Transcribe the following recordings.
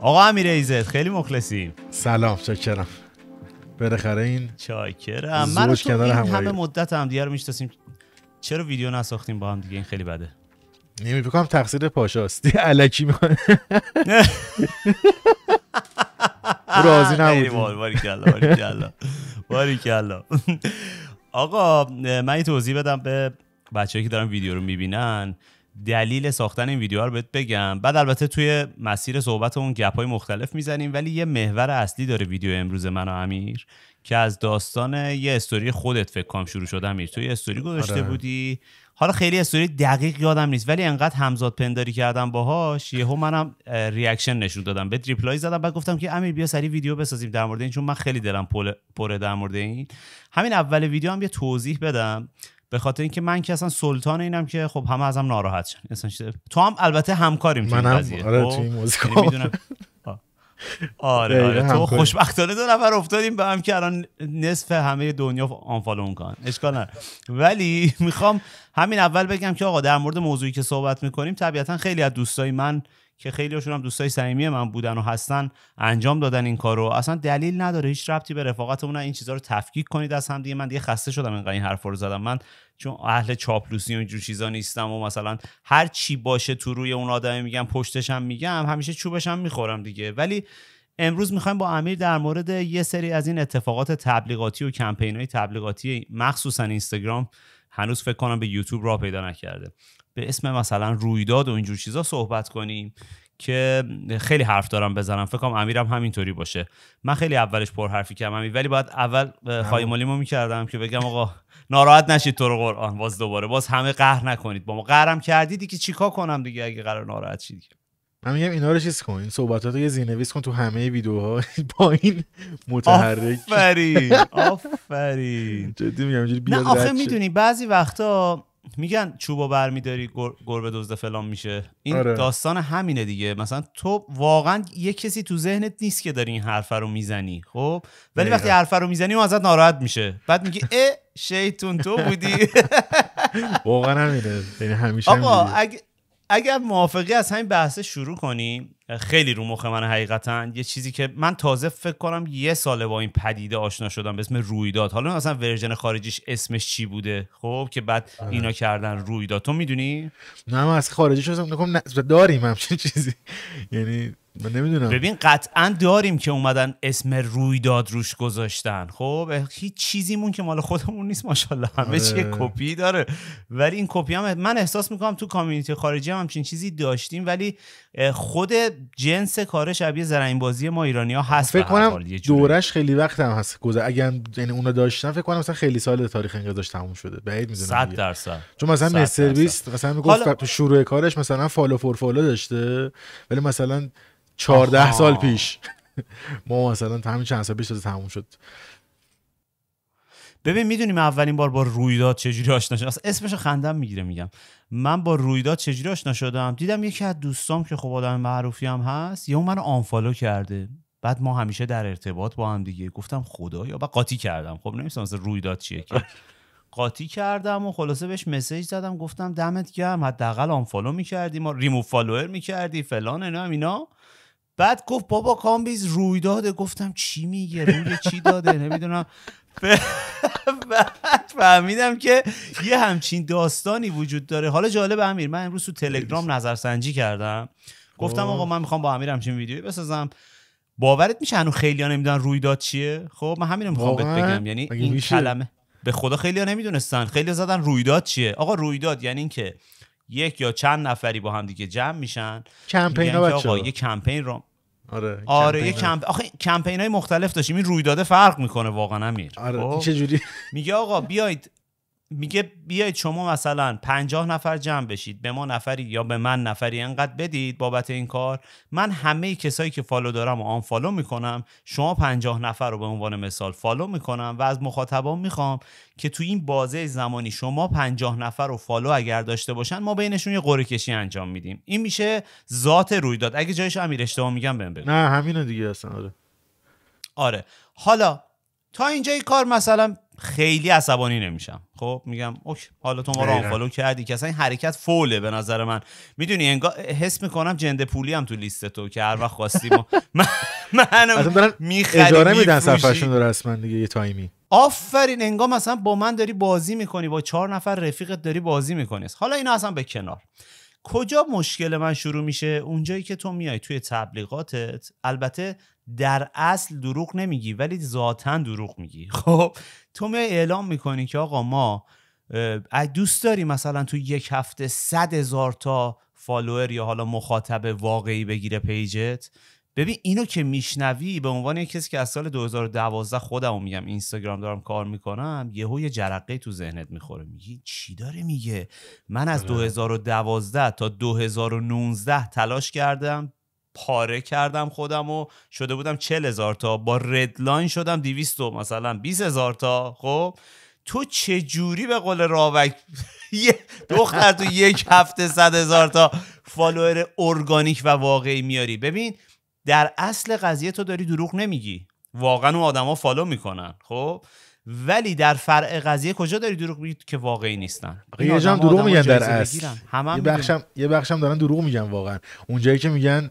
آقا امیر ایزت خیلی مخلصیم سلام چاکرم برخره این چاکرم من تو این همه مدت هم دیگه رو میشناسیم چرا ویدیو نساختیم با هم دیگه این خیلی بده نمی یعنی بکنم تقصیر پاشاست علکی میکنه راضی نبودیم باریکلا آقا من توضیح بدم به بچه که دارن ویدیو رو میبینن دلیل ساختن این ویدیو رو بهت بگم بعد البته توی مسیر صحبت اون گپ های مختلف میزنیم ولی یه محور اصلی داره ویدیو امروز من و امیر که از داستان یه استوری خودت فکر کنم شروع شده امیر تو یه استوری گذاشته آره. بودی حالا خیلی استوری دقیق یادم نیست ولی انقدر همزاد پنداری کردم باهاش یهو منم ریاکشن نشون دادم به ریپلای زدم بعد گفتم که امیر بیا سری ویدیو بسازیم در مورد این چون من خیلی دلم پره در مورد این همین اول ویدیو هم یه توضیح بدم به خاطر اینکه من که اصلا سلطان اینم که خب همه ازم ناراحت شن اصلا تو هم البته همکاریم من هم آره،, خب؟ یعنی آره،, آره تو این موزیکا میدونم آره آره تو خوشبختانه دو نفر افتادیم به هم که الان نصف همه دنیا آنفالون کن اشکال نه ولی میخوام همین اول بگم که آقا در مورد موضوعی که صحبت میکنیم طبیعتا خیلی از دوستای من که خیلیشون هم دوستای صمیمی من بودن و هستن انجام دادن این کارو اصلا دلیل نداره هیچ ربطی به رفاقتمون این چیزها رو تفکیک کنید از هم دیگه من دیگه خسته شدم اینقدر این حرفا رو زدم من چون اهل چاپلوسی و اینجور چیزا نیستم و مثلا هر چی باشه تو روی اون آدمه میگم پشتشم میگم همیشه چوبشم هم میخورم دیگه ولی امروز میخوایم با امیر در مورد یه سری از این اتفاقات تبلیغاتی و کمپین های تبلیغاتی مخصوصا اینستاگرام هنوز فکر کنم به یوتیوب را پیدا نکرده به اسم مثلا رویداد و اینجور چیزا صحبت کنیم که خیلی حرف دارم بزنم فکر کنم امیرم همینطوری باشه من خیلی اولش پر حرفی کردم ولی باید اول خایمالیمو میکردم که بگم آقا ناراحت نشید تو رو قرآن باز دوباره باز همه قهر نکنید با ما قهرم کردیدی که چیکار کنم دیگه اگه قرار ناراحت شید من میگم اینا رو چیز کن این صحبتات رو یه نویس کن تو همه ویدیوها با این متحرک آفرین آفرین جدی میگم اینجوری بیاد نه آخه میدونی بعضی وقتا میگن چوبا برمیداری گربه دزده فلان میشه این آره. داستان همینه دیگه مثلا تو واقعا یه کسی تو ذهنت نیست که داری این حرف رو میزنی خب ولی وقتی حرفه رو میزنی اون ازت ناراحت میشه بعد میگی اه شیطون تو بودی واقعا همینه یعنی همیشه آقا اگه اگر موافقی از همین بحث شروع کنیم خیلی رو مخ من حقیقتا یه چیزی که من تازه فکر کنم یه ساله با این پدیده آشنا شدم به اسم رویداد حالا اصلا ورژن خارجیش اسمش چی بوده خب که بعد آره. اینا کردن رویداد تو میدونی نه من از خارجیش اصلا نکنم داریم همچین چیزی یعنی من نمیدونم ببین قطعا داریم که اومدن اسم رویداد روش گذاشتن خب هیچ چیزیمون که مال خودمون نیست ماشاءالله همه آره. چیه کپی داره ولی این کپی هم من احساس میکنم تو کامیونیتی خارجی هم همچین چیزی داشتیم ولی خود جنس کار شبیه زرنگ بازی ما ایرانی ها هست فکر کنم دورش خیلی وقت هم هست گذر اگر یعنی اونا داشتن فکر کنم مثلا خیلی سال تاریخ انقضاش تموم شده بعید میدونم 100 درصد چون مثلا مستر بیست مثلا میگفت حالا... تو شروع کارش مثلا فالو فور فالو داشته ولی مثلا 14 سال پیش ما مثلا همین چند سال پیش تموم شد ببین میدونیم اولین بار با رویداد چجوری آشنا شدم اصلا اسمش خندم میگیره میگم من با رویداد چجوری آشنا شدم دیدم یکی از دوستام که خب آدم معروفی هم هست یا اون آنفالو کرده بعد ما همیشه در ارتباط با هم دیگه گفتم خدا یا بعد قاطی کردم خب نمیستم مثلا رویداد چیه که قاطی کردم و خلاصه بهش مسیج زدم گفتم دمت گرم حداقل آنفالو میکردی ما ریمو فالوور میکردی فلان اینا اینا بعد گفت بابا کامبیز روی داده گفتم چی میگه روی چی داده نمیدونم بعد فهمیدم که یه همچین داستانی وجود داره حالا جالب امیر من امروز تو تلگرام نظرسنجی کردم گفتم آقا من میخوام با امیر همچین ویدیوی بسازم باورت میشه هنو خیلی ها نمیدونن رویداد چیه خب من همین میخوام بهت بگم یعنی این کلمه به خدا خیلی ها نمیدونستن خیلی زدن رویداد چیه آقا رویداد یعنی اینکه یک یا چند نفری با هم دیگه جمع میشن کمپین یه کمپین رو آره آره یه کمپ... آخه کمپین های مختلف داشتیم این رویداده فرق میکنه واقعا امیر آره خب؟ چه جوری میگه آقا بیاید میگه بیاید شما مثلا پنجاه نفر جمع بشید به ما نفری یا به من نفری انقدر بدید بابت این کار من همه کسایی که فالو دارم و آن فالو میکنم شما پنجاه نفر رو به عنوان مثال فالو میکنم و از مخاطبان میخوام که تو این بازه زمانی شما پنجاه نفر رو فالو اگر داشته باشن ما بینشون یه قره کشی انجام میدیم این میشه ذات رویداد اگه جایش امیر اشتباه میگم بهم نه همینو دیگه اصلا آره آره حالا تا اینجا ای کار مثلا خیلی عصبانی نمیشم خب میگم اوکی حالا تو ما رو آنفالو کردی که اصلا این حرکت فوله به نظر من میدونی انگار حس میکنم جنده پولی هم تو لیست تو که هر وقت خواستی ما من اجاره میدن سفرشون رو من دیگه یه تایمی آفرین انگار مثلا با من داری بازی میکنی با چهار نفر رفیقت داری بازی میکنی حالا اینا اصلا به کنار کجا مشکل من شروع میشه اونجایی که تو میای توی تبلیغاتت البته در اصل دروغ نمیگی ولی ذاتا دروغ میگی خب تو می اعلام میکنی که آقا ما دوست داری مثلا تو یک هفته صد هزار تا فالوور یا حالا مخاطب واقعی بگیره پیجت ببین اینو که میشنوی به عنوان یک کسی که از سال 2012 خودم میگم اینستاگرام دارم کار میکنم یهو یه جرقه تو ذهنت میخوره میگی چی داره میگه من از 2012 آره. تا 2019 تلاش کردم پاره کردم خودم و شده بودم چل هزار تا با ردلاین شدم دیویست مثلا بیس هزار تا خب تو چه جوری به قول راوک دختر تو یک هفته صد هزار تا فالوور ارگانیک و واقعی میاری ببین در اصل قضیه تو داری دروغ نمیگی واقعا اون آدما فالو میکنن خب ولی در فرع قضیه کجا داری دروغ میگی که واقعی نیستن یه جام دروغ میگن در اصل یه بخشم یه دارن دروغ میگن واقعا اونجایی که میگن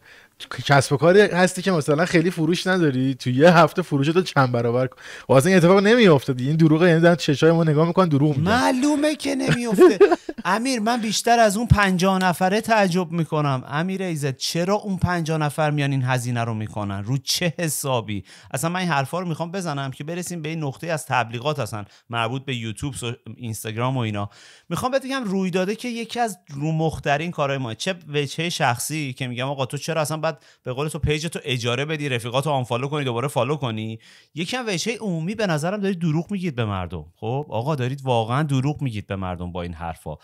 کسب و کاری هستی که مثلا خیلی فروش نداری تو یه هفته فروش تو چند برابر کن واسه خب این اتفاق نمیافته این دروغ یعنی در چشای ما نگاه میکنن دروغ میگن معلومه که نمیافته امیر من بیشتر از اون 50 نفره تعجب میکنم امیر ایزد چرا اون 50 نفر میان این هزینه رو میکنن رو چه حسابی اصلا من این حرفا رو میخوام بزنم که برسیم به این نقطه از تبلیغات اصلا مربوط به یوتیوب اینستاگرام و اینا میخوام بهت بگم رویداده که یکی از رو مخترین کارهای ما چه وجهه شخصی که میگم آقا تو چرا اصلا به قول تو پیج تو اجاره بدی رفیقات رو آنفالو کنی دوباره فالو کنی یکم وشه عمومی به نظرم دارید دروغ میگید به مردم خب آقا دارید واقعا دروغ میگید به مردم با این حرفا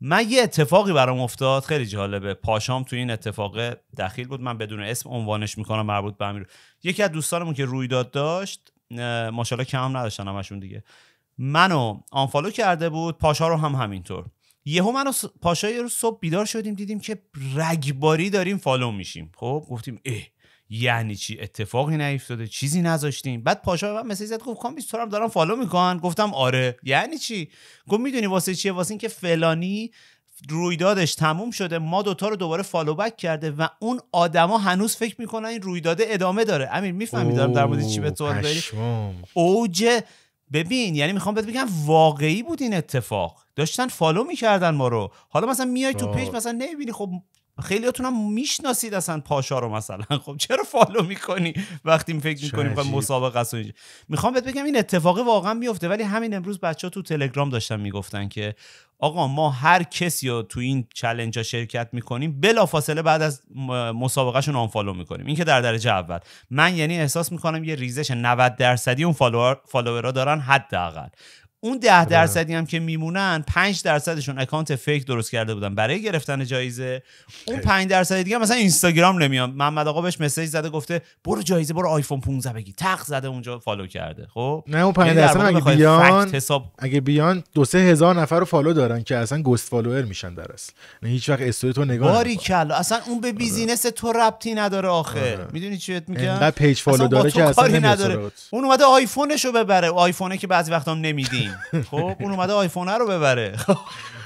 من یه اتفاقی برام افتاد خیلی جالبه پاشام تو این اتفاق دخیل بود من بدون اسم عنوانش میکنم مربوط به امیر یکی از دوستانمون که رویداد داشت ماشاءالله کم نداشتن همشون دیگه منو آنفالو کرده بود پاشا رو هم همینطور یهو من پاشای رو صبح بیدار شدیم دیدیم که رگباری داریم فالو میشیم خب گفتیم اه یعنی چی اتفاقی نیفتاده چیزی نذاشتیم بعد پاشا به من مسیج زد گفت کامبیز تو هم دارم فالو میکن گفتم آره یعنی چی گفت میدونی واسه چیه واسه اینکه فلانی رویدادش تموم شده ما دوتا رو دوباره فالو بک کرده و اون آدما هنوز فکر میکنن این رویداد ادامه داره امیر میفهمیدم در مورد چی به اوج ببین یعنی میخوام بهت بگم واقعی بود این اتفاق داشتن فالو میکردن ما رو حالا مثلا میای تو خب. پیش مثلا نمیبینی خب خیلیاتون هم میشناسید اصلا پاشا رو مثلا خب چرا فالو میکنی وقتی فکر میکنی میخوای مسابقه است میخوام بهت بگم این اتفاق واقعا میفته ولی همین امروز بچه ها تو تلگرام داشتن میگفتن که آقا ما هر کسی رو تو این چلنج ها شرکت میکنیم فاصله بعد از مسابقهشون آنفالو میکنیم این که در درجه اول من یعنی احساس میکنم یه ریزش 90 درصدی اون فالوورها دارن حداقل اون ده آره. درصدی هم که میمونن 5 درصدشون اکانت فیک درست کرده بودن برای گرفتن جایزه اون 5 درصد دیگه مثلا اینستاگرام نمیان محمد آقا بهش مسیج زده گفته برو جایزه برو آیفون 15 بگی تق زده اونجا فالو کرده خب نه اون 5 یعنی درصد اگه بیان حساب... اگه بیان دو سه هزار نفر رو فالو دارن که اصلا گست فالوور میشن در اصل نه هیچ وقت استوری تو نگاه باری کلا اصلا اون به آره. بیزینس تو ربطی نداره آخه آره. میدونی چی میگم پیج فالو داره که اصلا نداره اون اومده آیفونشو ببره آیفونه که بعضی وقتام نمیدین خب اون اومده آیفون رو ببره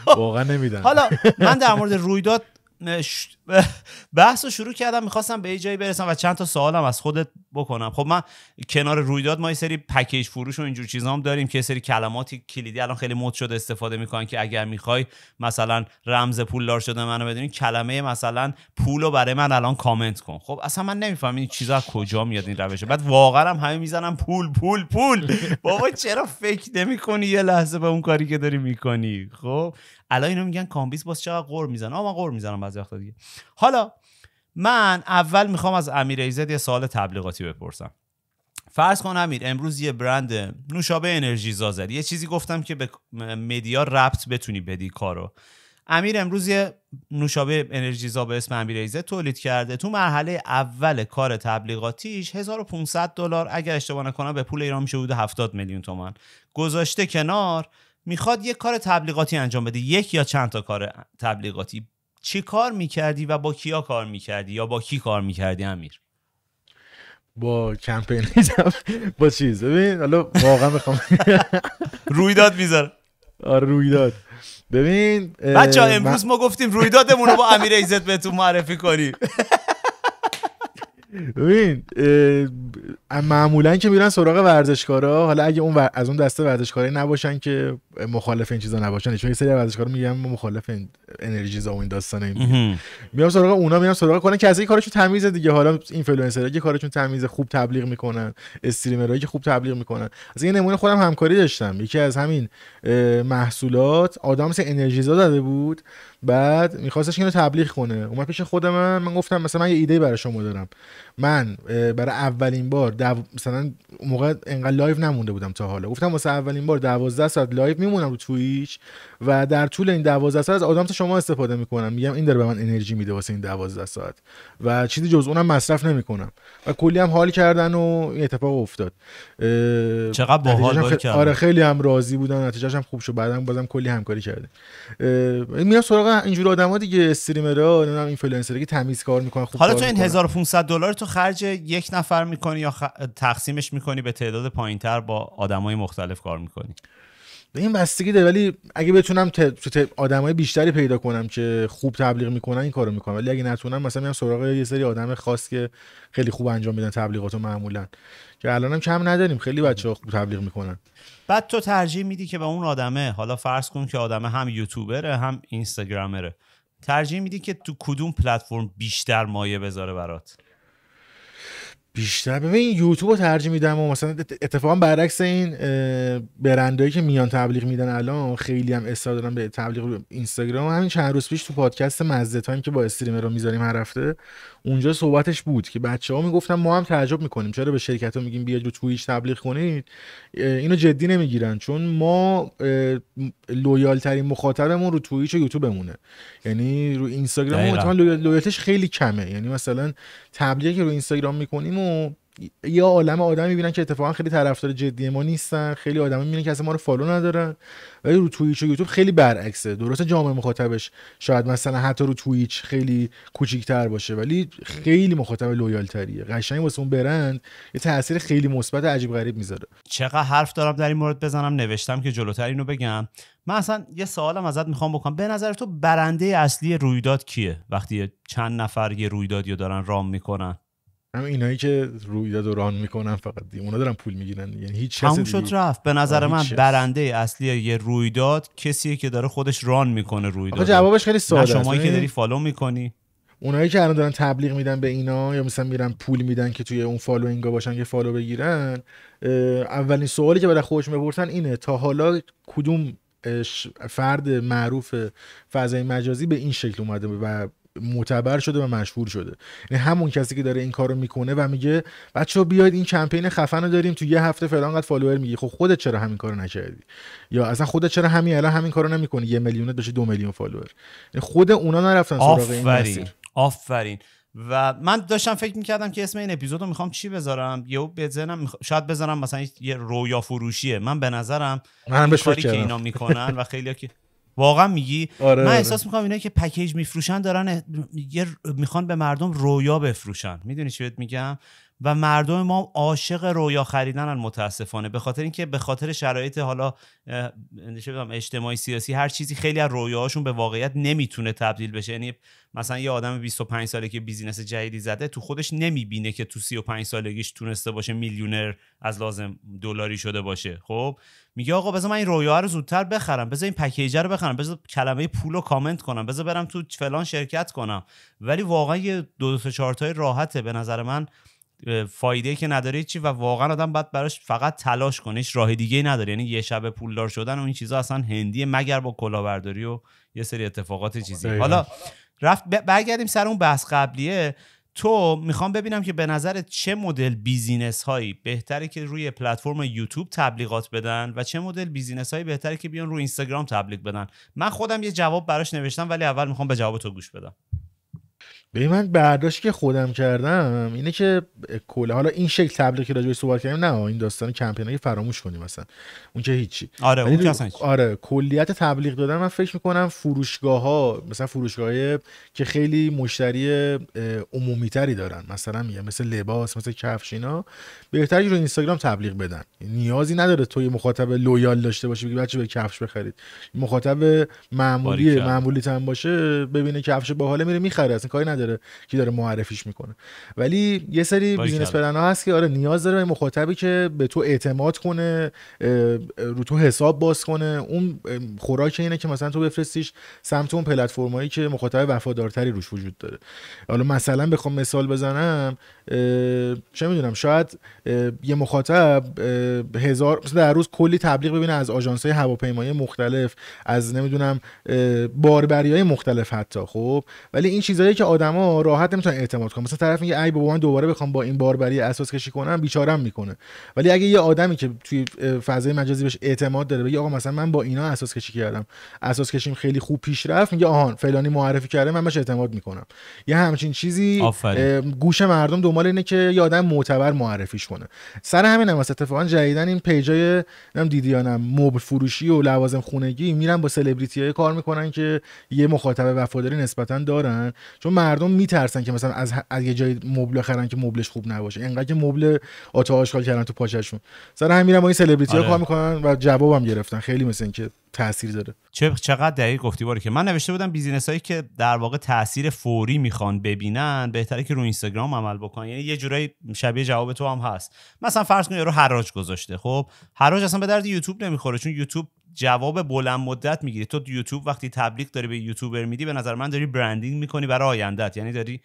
واقعا نمیدن حالا من در مورد رویداد بحث رو شروع کردم میخواستم به یه جایی برسم و چند تا سوالم از خودت بکنم خب من کنار رویداد ما یه سری پکیج فروش و اینجور چیزا هم داریم که این سری کلماتی کلیدی الان خیلی مد شده استفاده میکنن که اگر میخوای مثلا رمز پولدار شده منو بدونی کلمه مثلا پول رو برای من الان کامنت کن خب اصلا من نمیفهم این چیزا کجا میاد این روشه بعد واقعا هم همه میزنم پول پول پول بابا چرا فکر نمیکنی یه لحظه به اون کاری که داری میکنی خب الان اینو میگن کامبیس باز چقدر قور میزنه آ من میزنم بعضی دیگه حالا من اول میخوام از امیر ایزد یه سوال تبلیغاتی بپرسم فرض کن امیر امروز یه برند نوشابه انرژی زازد یه چیزی گفتم که به مدیا ربط بتونی بدی کارو امیر امروز یه نوشابه انرژیزا به اسم امیر ایزد تولید کرده تو مرحله اول کار تبلیغاتیش 1500 دلار اگر اشتباه نکنم به پول ایران میشه حدود 70 میلیون تومان گذاشته کنار میخواد یه کار تبلیغاتی انجام بده یک یا چند تا کار تبلیغاتی چی کار میکردی و با کیا کار میکردی یا با کی کار میکردی امیر با کمپینیزم با چیز ببین حالا واقعا رویداد میذارم آره رویداد ببین بچه امروز ما گفتیم رویدادمون رو با امیر ایزت بهتون معرفی کنیم ببین معمولا که میرن سراغ ورزشکارا حالا اگه اون از اون دسته ورزشکاری نباشن که مخالف این چیزا نباشن چون یه سری ورزشکارا میگن مخالف این زا و این داستانا میام سراغ اونا میام سراغ که از این کارشون تمیز دیگه حالا اینفلوئنسرایی که کارشون تمیز خوب تبلیغ میکنن استریمرایی که خوب تبلیغ میکنن از این نمونه خودم همکاری داشتم یکی از همین محصولات آدم انرژیزا داده بود بعد میخواستش اینو تبلیغ کنه اومد پیش خود من من گفتم مثلا من یه ایده برای شما دارم من برای اولین بار دو... مثلا موقع انقدر لایو نمونده بودم تا حالا گفتم مثلا اولین بار 12 ساعت لایو میمونم رو تویچ و در طول این 12 ساعت از آدم شما استفاده میکنم میگم این داره به من انرژی میده واسه این 12 ساعت و چیزی جز اونم مصرف نمیکنم و کلی هم حال کردن و این اتفاق افتاد اه... چقدر باحال خ... آره خیلی هم راضی بودن نتیجهش هم خوب شد بعدم بازم کلی همکاری کردیم اه... میرم سراغ اینجور آدما دیگه استریمرها نمیدونم که تمیز کار میکنن حالا تو این 1500 دلار تو خرج یک نفر میکنی یا تقسیمش میکنی به تعداد پایینتر با آدمای مختلف کار میکنی این بستگی داره ولی اگه بتونم ت... ت... بیشتری پیدا کنم که خوب تبلیغ میکنن این کارو میکنم ولی اگه نتونم مثلا میام سراغ یه سری آدم خاص که خیلی خوب انجام میدن تبلیغاتو معمولا که الانم کم نداریم خیلی بچه ها تبلیغ میکنن بعد تو ترجیح میدی که به اون آدمه حالا فرض کن که آدمه هم یوتیوبره هم اینستاگرامره ترجیح میدی که تو کدوم پلتفرم بیشتر مایه بذاره برات بیشتر ببین یوتیوب رو ترجیح میدم و مثلا اتفاقا برعکس این برندهایی که میان تبلیغ میدن الان خیلی هم اصرار به تبلیغ اینستاگرام همین چند روز پیش تو پادکست مزه تایم که با استریمر رو میذاریم هر هفته اونجا صحبتش بود که بچه ها میگفتن ما هم تعجب میکنیم چرا به شرکت ها میگیم بیاید رو توییچ تبلیغ کنید اینو جدی نمیگیرن چون ما لویال ترین مخاطبمون رو توییچ و یوتیوبمونه یعنی رو اینستاگرام لویالتش خیلی کمه یعنی مثلا تبلیغی که رو اینستاگرام میکنیم و یه عالم آدم میبینن که اتفاقا خیلی طرفدار جدی ما نیستن خیلی آدم میبینن که اصلا ما رو فالو ندارن ولی رو توییچ و یوتیوب خیلی برعکسه درسته جامعه مخاطبش شاید مثلا حتی رو توییچ خیلی کوچیکتر باشه ولی خیلی مخاطب لویال تریه قشنگ واسه اون برند یه تاثیر خیلی مثبت عجیب غریب میذاره چقدر حرف دارم در این مورد بزنم نوشتم که جلوتر اینو بگم من اصلا یه سوالم ازت میخوام بکنم به نظر تو برنده اصلی رویداد کیه وقتی چند نفر یه رویداد دارن رام میکنن هم اینایی که رویداد ران میکنن فقط اونا دارن پول میگیرن یعنی هیچ کس شد رفت به نظر من برنده اصلی یه رویداد کسیه که داره خودش ران میکنه رویداد جوابش خیلی ساده شمایی که یعنی داری فالو میکنی اونایی که الان دارن تبلیغ میدن به اینا یا مثلا میرن پول میدن که توی اون فالوینگا باشن که فالو بگیرن اولین سوالی که برای خودش میپرسن اینه تا حالا کدوم فرد معروف فضای مجازی به این شکل اومده و معتبر شده و مشهور شده یعنی همون کسی که داره این کارو میکنه و میگه بچه بیاید این کمپین خفن رو داریم تو یه هفته فلان قد فالوور میگی خب خودت چرا همین کارو نکردی یا اصلا خودت چرا همین الان همین کارو نمیکنی یه میلیون بشه دو میلیون فالوور یعنی خود اونا نرفتن سراغ این مسیر آفرین و من داشتم فکر میکردم که اسم این اپیزود رو میخوام چی بذارم یا بزنم شاید بذارم مثلا یه رویا فروشیه من به نظرم من کاری که اینا میکنن و خیلی که واقعا میگی آره من آره. احساس میکنم اینا که پکیج میفروشن دارن میخوان به مردم رویا بفروشن میدونی چی بهت میگم و مردم ما عاشق رویا خریدنن متاسفانه به خاطر اینکه به خاطر شرایط حالا اجتماعی سیاسی هر چیزی خیلی از رویاهاشون به واقعیت نمیتونه تبدیل بشه یعنی مثلا یه آدم 25 ساله که بیزینس جدیدی زده تو خودش نمیبینه که تو 35 سالگیش تونسته باشه میلیونر از لازم دلاری شده باشه خب میگه آقا بذار من این رویا رو زودتر بخرم بذار این پکیج رو بخرم بذار کلمه پول رو کامنت کنم بذار برم تو فلان شرکت کنم ولی واقعا یه دو, دو تا چهار راحته به نظر من فایده که نداره چی و واقعا آدم باید براش فقط تلاش هیچ راه دیگه نداره یعنی یه شب پولدار شدن و این چیزا اصلا هندیه مگر با کلاهبرداری و یه سری اتفاقات چیزی حالا رفت برگردیم سر اون بحث قبلیه تو میخوام ببینم که به نظر چه مدل بیزینس هایی بهتره که روی پلتفرم یوتیوب تبلیغات بدن و چه مدل بیزینس هایی بهتره که بیان روی اینستاگرام تبلیغ بدن من خودم یه جواب براش نوشتم ولی اول میخوام به جواب تو گوش بدم به من برداشت که خودم کردم اینه که کله حالا این شکل تبلیغی که راجعش صحبت کردیم نه این داستان کمپینای فراموش کنیم مثلا اون که هیچی آره اون که اصلا آره کلیت تبلیغ دادن من فکر میکنم فروشگاه ها مثلا فروشگاه که خیلی مشتری عمومی تری دارن مثلا میگم مثل لباس مثل کفش اینا بهتره رو اینستاگرام تبلیغ بدن نیازی نداره تو مخاطب لویال داشته باشی بگی بچه به کفش بخرید مخاطب معمولی معمولی تن باشه ببینه کفش باحال میره میخره اصلا کاری نداره داره کی داره معرفیش میکنه ولی یه سری بیزینس پلن ها هست که آره نیاز داره به مخاطبی که به تو اعتماد کنه رو تو حساب باز کنه اون خوراک اینه که مثلا تو بفرستیش سمت اون پلتفرمایی که مخاطب وفادارتری روش وجود داره حالا مثلا بخوام مثال بزنم چه میدونم شاید یه مخاطب هزار مثلا در روز کلی تبلیغ ببینه از آژانس های هواپیمایی مختلف از نمیدونم باربری های مختلف حتی خب ولی این چیزهایی که آدم آدما راحت نمیتونن اعتماد کنن مثلا طرف میگه ای بابا من دوباره بخوام با این باربری اساس کشی کنم بیچارم میکنه ولی اگه یه آدمی که توی فضای مجازی بهش اعتماد داره بگه آقا مثلا من با اینا اساس کشی کردم اساس کشیم خیلی خوب پیش رفت میگه آهان فلانی معرفی کرده من بهش اعتماد میکنم یه همچین چیزی گوش مردم دنبال اینه که یه آدم معتبر معرفیش کنه سر همین هم اتفاقا جدیدن این پیجای نم دیدی یا مبل فروشی و لوازم خونگی میرن با سلبریتی های کار میکنن که یه مخاطب وفاداری نسبتا دارن چون مردم میترسن که مثلا از, از یه جای مبل خرن که مبلش خوب نباشه اینقدر که مبل آتا آشغال کردن تو پاچشون سر هم میرن با این سلبریتی آره. کار میکنن و جوابم گرفتن خیلی مثل که تاثیر داره چه چقدر دقیق گفتی باره که من نوشته بودم بیزینس هایی که در واقع تاثیر فوری میخوان ببینن بهتره که رو اینستاگرام عمل بکنن یعنی یه جورایی شبیه جواب تو هم هست مثلا فرض کن یارو حراج گذاشته خب حراج اصلا به درد یوتیوب نمیخوره چون یوتیوب جواب بلند مدت میگیری تو یوتیوب وقتی تبلیغ داری به یوتیوبر میدی به نظر من داری برندینگ میکنی برای آیندت یعنی داری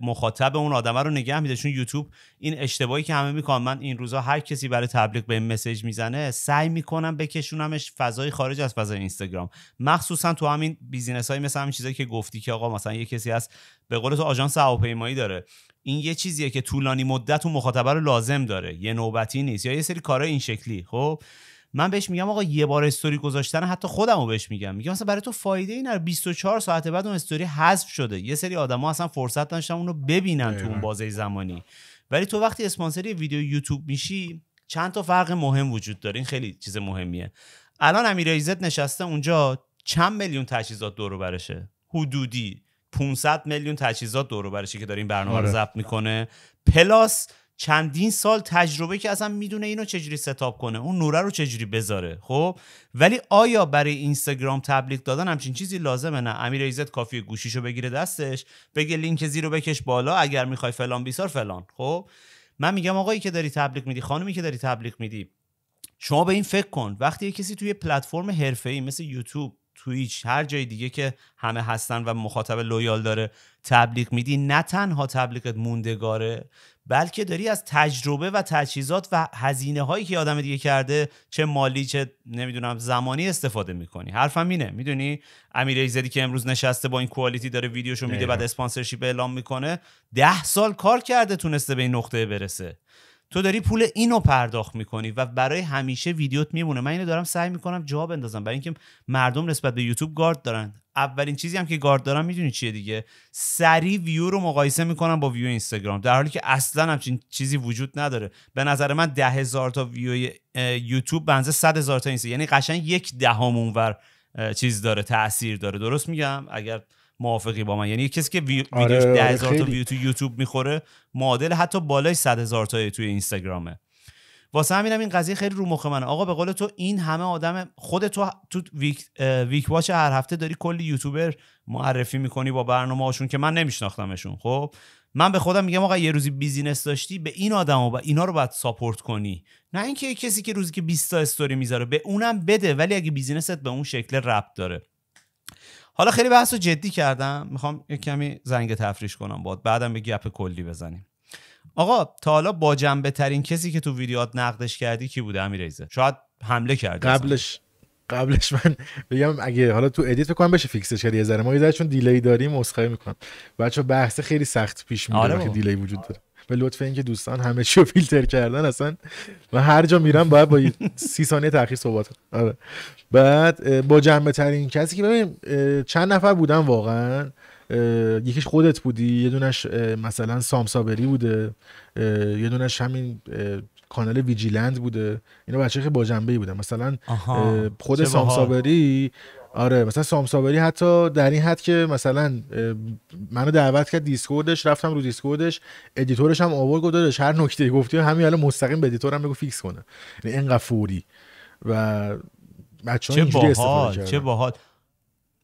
مخاطب اون آدم رو نگه میده چون یوتیوب این اشتباهی که همه میکنن من این روزا هر کسی برای تبلیغ به این میزنه سعی میکنم بکشونمش فضای خارج از فضای اینستاگرام مخصوصا تو همین بیزینس های مثل همین چیزایی که گفتی که آقا مثلا یه کسی هست به قول تو آژانس هواپیمایی داره این یه چیزیه که طولانی مدت و مخاطبه رو لازم داره یه نوبتی نیست یا یه سری کارهای این شکلی خب من بهش میگم آقا یه بار استوری گذاشتن حتی خودمو بهش میگم میگم مثلا برای تو فایده ای 24 ساعت بعد اون استوری حذف شده یه سری آدما اصلا فرصت اون رو ببینن تو اون بازه زمانی ولی تو وقتی اسپانسری ویدیو یوتیوب میشی چند تا فرق مهم وجود داره این خیلی چیز مهمیه الان ایزت نشسته اونجا چند میلیون تجهیزات دور برشه حدودی 500 میلیون تجهیزات دور برشه که داره برنامه رو آره. ضبط میکنه پلاس چندین سال تجربه که اصلا میدونه اینو چجوری ستاپ کنه اون نوره رو چجوری بذاره خب ولی آیا برای اینستاگرام تبلیغ دادن همچین چیزی لازمه نه امیر ایزت کافی گوشیشو بگیره دستش بگه لینک زیرو بکش بالا اگر میخوای فلان بیسار فلان خب من میگم آقایی که داری تبلیغ میدی خانمی که داری تبلیغ میدی شما به این فکر کن وقتی یه کسی توی پلتفرم حرفه‌ای مثل یوتیوب تویچ هر جای دیگه که همه هستن و مخاطب لویال داره تبلیغ میدی نه تنها تبلیغت موندگاره بلکه داری از تجربه و تجهیزات و هزینه هایی که آدم دیگه کرده چه مالی چه نمیدونم زمانی استفاده میکنی حرفم اینه میدونی امیر ایزدی که امروز نشسته با این کوالیتی داره ویدیوشو میده بعد اسپانسرشیپ اعلام میکنه ده سال کار کرده تونسته به این نقطه برسه تو داری پول اینو پرداخت میکنی و برای همیشه ویدیوت میمونه من اینو دارم سعی میکنم جا بندازم برای اینکه مردم نسبت به یوتیوب گارد دارن اولین چیزی هم که گارد دارم میدونی چیه دیگه سری ویو رو مقایسه میکنم با ویو اینستاگرام در حالی که اصلا همچین چیزی وجود نداره به نظر من ده هزار تا ویو یوتیوب بنزه صد هزار تا اینستا یعنی قشنگ یک دهم ده اونور چیز داره تاثیر داره درست میگم اگر موافقی با من یعنی کسی که آره، ویدیوش آره، 10000 تا ویو تو یوتیوب میخوره معادل حتی بالای 100000 تا توی اینستاگرامه واسه همینم این قضیه خیلی رو مخ منه آقا به قول تو این همه آدم خود تو تو ویک ویک واچ هر هفته داری کلی یوتیوبر معرفی میکنی با برنامه که من نمیشناختمشون خب من به خودم میگم آقا یه روزی بیزینس داشتی به این آدم و با اینا رو باید ساپورت کنی نه اینکه کسی که روزی که 20 تا استوری میذاره به اونم بده ولی اگه بیزینست به اون شکل ربط داره حالا خیلی بحث رو جدی کردم میخوام یه کمی زنگ تفریش کنم باد بعدم به گپ کلی بزنیم آقا تا حالا با جنبه ترین کسی که تو ویدیوات نقدش کردی کی بوده ریزه شاید حمله کرده قبلش قبلش من بگم اگه حالا تو ادیت بکنم بشه فیکسش کردی یه ذره ما یه چون دیلی داریم مسخره میکنم بچا بحث خیلی سخت پیش میاد؟ آره دیلی وجود داره به لطف اینکه دوستان همه چی فیلتر کردن اصلا و هر جا میرم باید با سی ثانیه تاخیر صحبت آره. بعد با جنبه ترین کسی که ببین چند نفر بودن واقعا یکیش خودت بودی یه دونش مثلا سامسابری بوده یه دونش همین کانال ویجیلند بوده اینا بچه که با جنبه بودن مثلا خود سامسابری آره مثلا سامسابری حتی در این حد که مثلا منو دعوت کرد دیسکوردش رفتم رو دیسکوردش ادیتورش هم آورد گذاشت هر نکته گفتی همین الان مستقیم به ادیتورم بگو فیکس کنه یعنی اینقدر فوری و بچه‌ها چه با استفاده چه باحال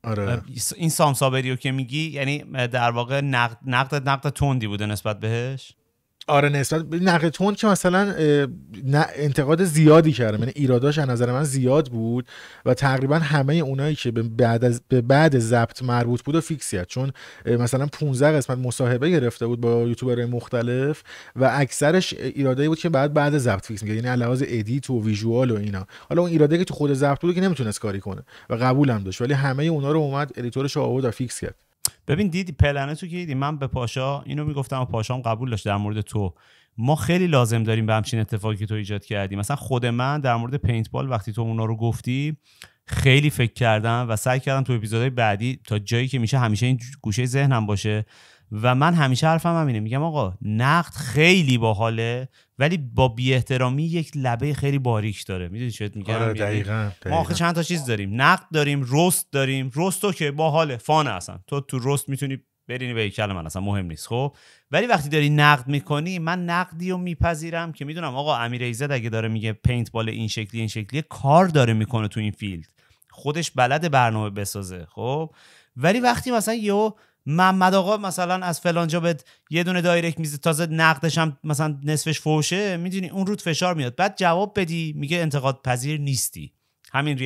آره. این سامسابری رو که میگی یعنی در واقع نقد نقد نقد تندی بوده نسبت بهش آره نسبت نقد تون که مثلا انتقاد زیادی کردم یعنی ایراداش از نظر من زیاد بود و تقریبا همه اونایی که به بعد از به بعد ضبط مربوط بود و فیکس چون مثلا 15 قسمت مصاحبه گرفته بود با یوتیوبرهای مختلف و اکثرش ایرادی بود که بعد بعد ضبط فیکس میگه یعنی علاوه ادیت و ویژوال و اینا حالا اون ایراده که تو خود ضبط بود که نمیتونست کاری کنه و قبولم داشت ولی همه اونا رو اومد ادیتورش آورد و فیکس کرد ببین دیدی پلنه تو که دیدی من به پاشا اینو میگفتم و پاشام قبول داشت در مورد تو ما خیلی لازم داریم به همچین اتفاقی که تو ایجاد کردی مثلا خود من در مورد پینت بال وقتی تو اونا رو گفتی خیلی فکر کردم و سعی کردم تو اپیزودهای بعدی تا جایی که میشه همیشه این گوشه ذهنم باشه و من همیشه حرفم هم همینه میگم آقا نقد خیلی باحاله ولی با بی احترامی یک لبه خیلی باریک داره میدونی چه میگم آره یعنی دقیقاً, ما آخه چند تا چیز داریم نقد داریم رست داریم رستو که با حال فان اصلا تو تو رست میتونی برینی به کل من اصلا مهم نیست خب ولی وقتی داری نقد میکنی من نقدی رو میپذیرم که میدونم آقا امیر ایزد اگه داره میگه پینت بال این شکلی این شکلی کار داره میکنه تو این فیلد خودش بلد برنامه بسازه خب ولی وقتی مثلا یو محمد آقا مثلا از فلانجا به یه دونه دایرکت میزه تازه نقدش هم مثلا نصفش فوشه میدونی اون رود فشار میاد بعد جواب بدی میگه انتقاد پذیر نیستی همین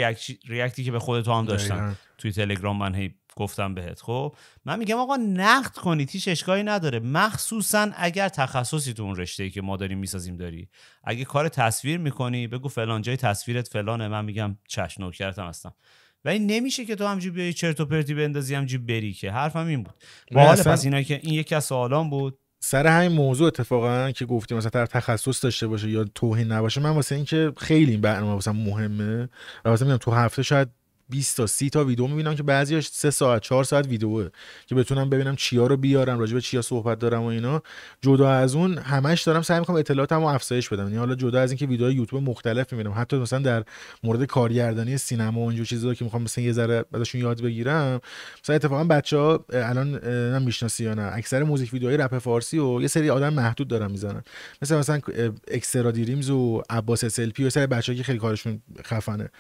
ریاکتی که به خود تو هم داشتم توی تلگرام من هی گفتم بهت خب من میگم آقا نقد کنید هیچ اشکالی نداره مخصوصا اگر تخصصی تو اون رشته که ما داریم میسازیم داری اگه کار تصویر میکنی بگو فلان جای تصویرت فلانه من میگم چشم نوکرتم هستم این نمیشه که تو همجوری بیای چرت و پرتی بندازی همجوری بری که حرفم این بود بله پس اینا که این یکی از سوالام بود سر همین موضوع اتفاقا که گفتیم مثلا طرف تخصص داشته باشه یا توهین نباشه من واسه اینکه خیلی این برنامه واسه مهمه واسه میگم تو هفته شاید 20 تا 30 تا ویدیو میبینم که بعضیاش 3 ساعت 4 ساعت ویدیوه که بتونم ببینم چیا رو بیارم راجع به چیا صحبت دارم و اینا جدا از اون همش دارم سعی میکنم اطلاعاتمو افزایش بدم یعنی حالا جدا از اینکه ویدیوهای یوتیوب مختلف میبینم حتی مثلا در مورد کارگردانی سینما و اینجور چیزا که میخوام مثلا یه ذره ازشون یاد بگیرم مثلا اتفاقا ها الان نمی‌شناسی یا نه اکثر موزیک ویدیوهای رپ فارسی و یه سری آدم محدود دارم میزنن مثلا مثلا اکسترا دریمز و عباس اسلپی و سری بچه‌ها که خیلی کارشون خفنه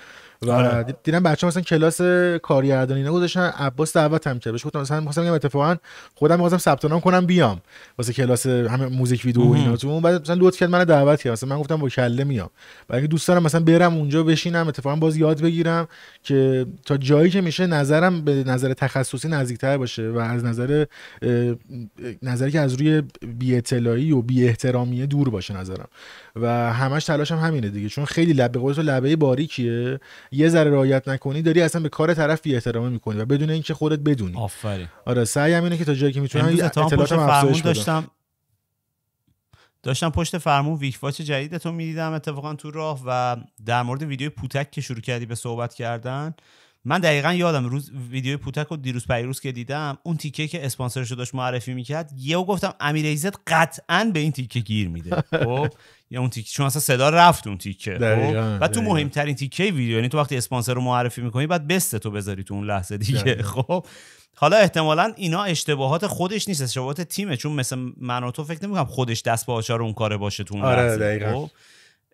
آره. آره. دیدم بچه مثلا کلاس کارگردانی اینا گذاشتن عباس دعوت هم کرد بهش گفتم مثلا می‌خواستم بگم اتفاقا خودم می‌خواستم ثبت نام کنم بیام واسه کلاس همه موزیک ویدیو و ایناتون بعد مثلا لوت کرد من دعوت کرد مثلا من گفتم با کله میام ولی دوست دارم مثلا برم اونجا بشینم اتفاقا باز یاد بگیرم که تا جایی که میشه نظرم به نظر تخصصی نزدیکتر باشه و از نظر نظری که از روی بی اطلاعی و بی احترامی دور باشه نظرم و همش تلاشم همینه دیگه چون خیلی لبه به لبهی لبه باریکیه یه ذره رعایت نکنی داری اصلا به کار طرف بی احترامی میکنی و بدون اینکه خودت بدونی آفرین آره سعی اینه که تا جایی که میتونم اطلاعاتم افزایش داشتم داشتم پشت فرمون ویکواچ جدیدتو میدیدم اتفاقا تو راه و در مورد ویدیو پوتک که شروع کردی به صحبت کردن من دقیقا یادم روز ویدیو پوتک رو دیروز پیروز که دیدم اون تیکه که اسپانسرش داشت معرفی میکرد یهو گفتم امیر ایزت قطعا به این تیکه گیر میده خب، یا اون تیک چون اصلا صدا رفت اون تیکه خب؟ و تو مهمترین تیکه ویدیو یعنی تو وقتی اسپانسر رو معرفی میکنی بعد بست تو بذاری تو اون لحظه دیگه خب حالا احتمالا اینا اشتباهات خودش نیست اشتباهات تیمه چون مثل من و تو فکر نمیکنم خودش دست به آچار اون کاره باشه تو اون آره، لحظه خب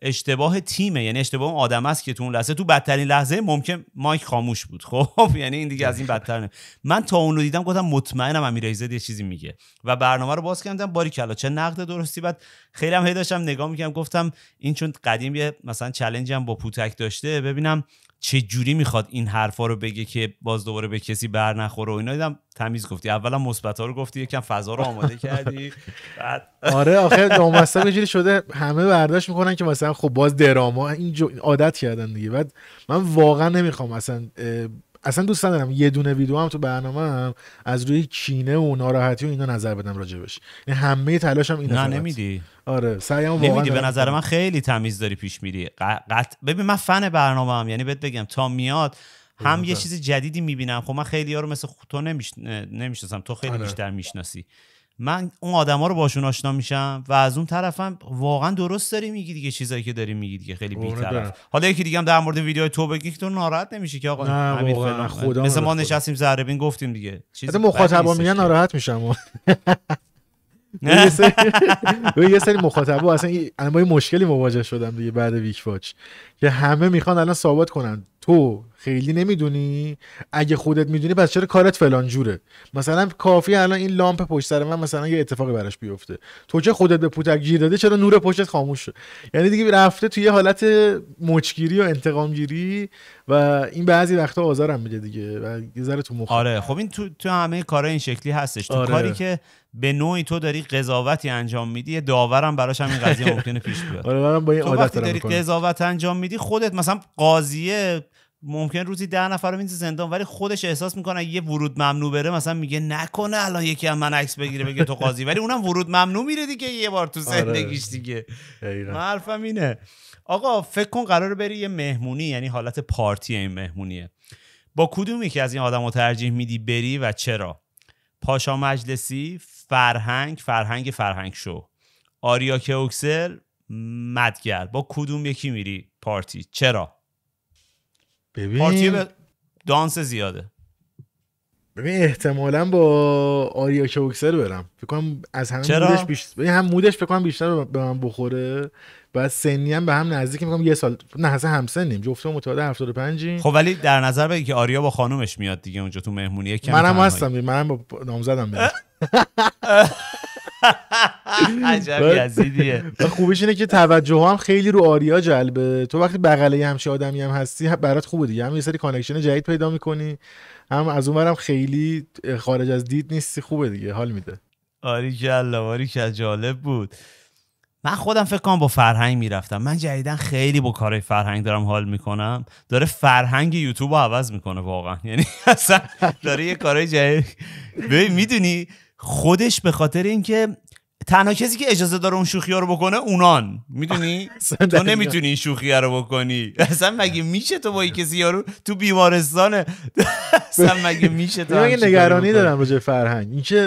اشتباه تیمه یعنی اشتباه آدم است که تو اون لحظه تو بدترین لحظه ممکن مایک خاموش بود خب یعنی این دیگه از این بدتر نه من تا اون رو دیدم گفتم مطمئنم ایزد یه چیزی میگه و برنامه رو باز کردم باری کلا چه نقد درستی بعد خیلی هم هی داشتم نگاه میکردم گفتم این چون قدیم یه مثلا چلنج هم با پوتک داشته ببینم چه جوری میخواد این حرفا رو بگه که باز دوباره به کسی بر نخوره و اینا دیدم تمیز گفتی اولا مثبت ها رو گفتی یکم فضا رو آماده کردی بعد آره آخه به جوری شده همه برداشت میکنن که مثلا خب باز دراما این عادت کردن دیگه بعد من واقعا نمیخوام مثلا اصلا دوست ندارم یه دونه ویدیو هم تو برنامه هم از روی کینه و ناراحتی و اینا نظر بدم راجبش یعنی همه تلاشم اینه نه نمیدی آره سعیم واقعا نمیدی به نظر من خیلی تمیز داری پیش میری قط... ببین من فن برنامه هم یعنی بهت بگم تا میاد هم یه چیز جدیدی میبینم خب من خیلی ها رو مثل تو نمیشناسم تو خیلی آره. بیشتر میشناسی من اون آدما رو باشون آشنا میشم و از اون طرفم واقعا درست داری میگی دیگه چیزایی که داری میگی دیگه خیلی بی‌طرف حالا یکی دیگه هم در مورد ویدیو تو بگی تو ناراحت نمیشی که آقا همین خدا مثل ما نشستیم زربین گفتیم دیگه چیز مخاطبا میگن ناراحت میشم یه سری مخاطبا اصلا من با مشکلی مواجه شدم دیگه بعد ویک واچ که همه میخوان الان ثابت کنن تو خیلی نمیدونی اگه خودت میدونی پس چرا کارت فلان جوره مثلا کافی الان این لامپ پشت سر من مثلا یه اتفاقی براش بیفته تو چه خودت به پوتک گیر داده چرا نور پشتت خاموش شد یعنی دیگه رفته توی حالت مچگیری و انتقام گیری و این بعضی وقتا آزارم میده دیگه و یه تو مخ آره خب این تو, تو همه کارا این شکلی هستش تو آره. کاری که به نوعی تو داری قضاوتی انجام میدی داورم براش همین قضیه ممکنه پیش بیاد آره با این عادت داری قضاوت انجام میدی خودت مثلا قاضیه ممکن روزی ده نفر رو میندازه زندان ولی خودش احساس میکنه یه ورود ممنوع بره مثلا میگه نکنه الان یکی از من عکس بگیره بگه تو قاضی ولی اونم ورود ممنوع میره دیگه یه بار تو آره. زندگیش دیگه حرفم اینه آقا فکر کن قرار بری یه مهمونی یعنی حالت پارتی این مهمونیه با کدوم که از این آدم رو ترجیح میدی بری و چرا پاشا مجلسی فرهنگ فرهنگ فرهنگ شو آریا کوکسل مدگر با کدوم یکی میری پارتی چرا ببین پارتی دانس زیاده ببین احتمالا با آریا کوکسر برم فکر کنم از همه مودش بیشتر هم مودش فکر کنم بیشتر به من بخوره و سنی هم به هم نزدیک میگم یه سال نه اصلا هم سنیم جفتم متولد 75 خب ولی در نظر بگی که آریا با خانومش میاد دیگه اونجا تو مهمونی کم منم هستم منم با نامزدم میاد عجب یزیدیه خوبش اینه که توجه هم خیلی رو آریا جلبه تو وقتی بغله همش آدمی هم هستی برات خوبه دیگه هم یه سری کانکشن جدید پیدا میکنی هم از اونورم خیلی خارج از دید نیستی خوبه دیگه حال میده آری آری که جالب بود من خودم فکر کنم با فرهنگ میرفتم من جدیدا خیلی با کارهای فرهنگ دارم حال میکنم داره فرهنگ یوتیوب رو عوض میکنه واقعا یعنی اصلا داره یه کارهای جدید ببین میدونی خودش به خاطر اینکه تنها کسی که اجازه داره اون شوخی رو بکنه اونان میدونی تو نمیتونی این شوخی رو بکنی اصلا مگه میشه تو با این کسی یارو تو بیمارستانه اصلا مگه میشه تو من نگرانی دارم راجع فرهنگ این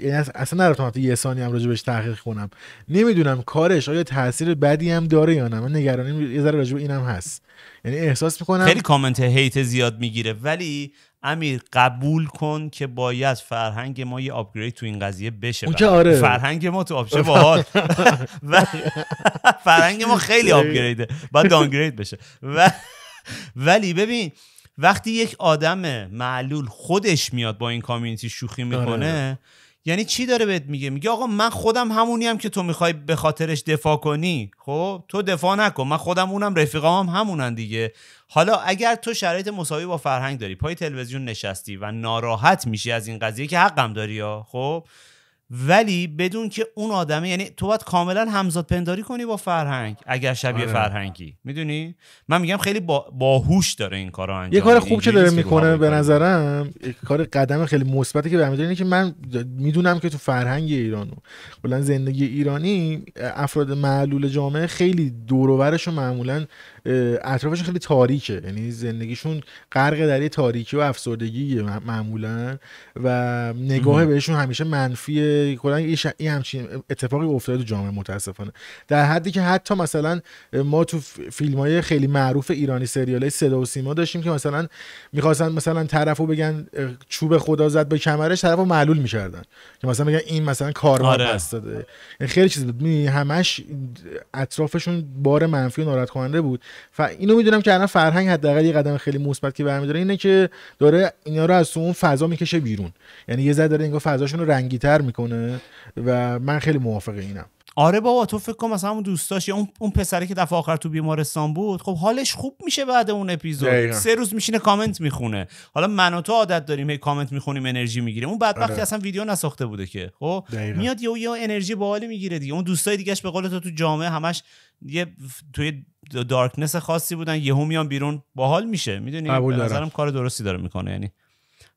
یعنی اصلا نرفتم حتی یه ثانی هم راجع بهش تحقیق کنم نمیدونم کارش آیا تاثیر بدی هم داره یا نه من نگرانی یه ذره راجع اینم هست یعنی احساس میکنم خیلی کامنت هیت زیاد میگیره ولی امیر قبول کن که باید فرهنگ ما یه آپگرید تو این قضیه بشه آره. فرهنگ ما تو آپشه باحال فرهنگ ما خیلی آپگریده باید دانگرید بشه و... ولی ببین وقتی یک آدم معلول خودش میاد با این کامیونیتی شوخی آره. میکنه یعنی چی داره بهت میگه میگه آقا من خودم همونی هم که تو میخوای به خاطرش دفاع کنی خب تو دفاع نکن من خودم اونم رفیقام هم همونن دیگه حالا اگر تو شرایط مساوی با فرهنگ داری پای تلویزیون نشستی و ناراحت میشی از این قضیه که حقم داری یا خب ولی بدون که اون آدمه یعنی تو باید کاملا همزاد پنداری کنی با فرهنگ اگر شبیه آره. فرهنگی میدونی من میگم خیلی باهوش داره این کارو انجام یه کار خوب که داره میکنه به نظرم کار قدم خیلی مثبتی که برمی‌داره اینه که من میدونم که تو فرهنگ ایرانو کلا زندگی ایرانی افراد معلول جامعه خیلی دور و معمولا اطرافش خیلی تاریکه یعنی زندگیشون غرق در یه تاریکی و افسردگی معمولا و نگاه بهشون همیشه منفیه کلا این ش... همچین اتفاقی افتاده تو جامعه متاسفانه در حدی که حتی مثلا ما تو فیلم های خیلی معروف ایرانی سریال های صدا و سیما داشتیم که مثلا میخواستن مثلا طرفو بگن چوب خدا زد به کمرش طرفو معلول میکردن که مثلا بگن این مثلا کارما آره. پس داده یعنی خیلی چیز بود همش اطرافشون بار منفی و ناراحت کننده بود ف... اینو میدونم که الان فرهنگ حداقل یه قدم خیلی مثبت که برمیداره اینه که داره اینا رو از اون فضا میکشه بیرون یعنی یه ذره داره انگار فضاشون رو رنگی تر میکنه و من خیلی موافق اینم آره بابا تو فکر کن مثلا اون دوستاش یا اون اون پسری که دفعه آخر تو بیمارستان بود خب حالش خوب میشه بعد اون اپیزود دقیقا. سه روز میشینه کامنت میخونه حالا من و تو عادت داریم هی کامنت میخونیم انرژی میگیریم اون بعد وقتی آره. اصلا ویدیو نساخته بوده که خب میاد یه یه انرژی باحالی میگیره دیگه اون دوستای دیگهش به قول تو تو جامعه همش یه توی دارکنس خاصی بودن یهو میان بیرون باحال میشه میدونی به نظرم کار درستی داره میکنه یعنی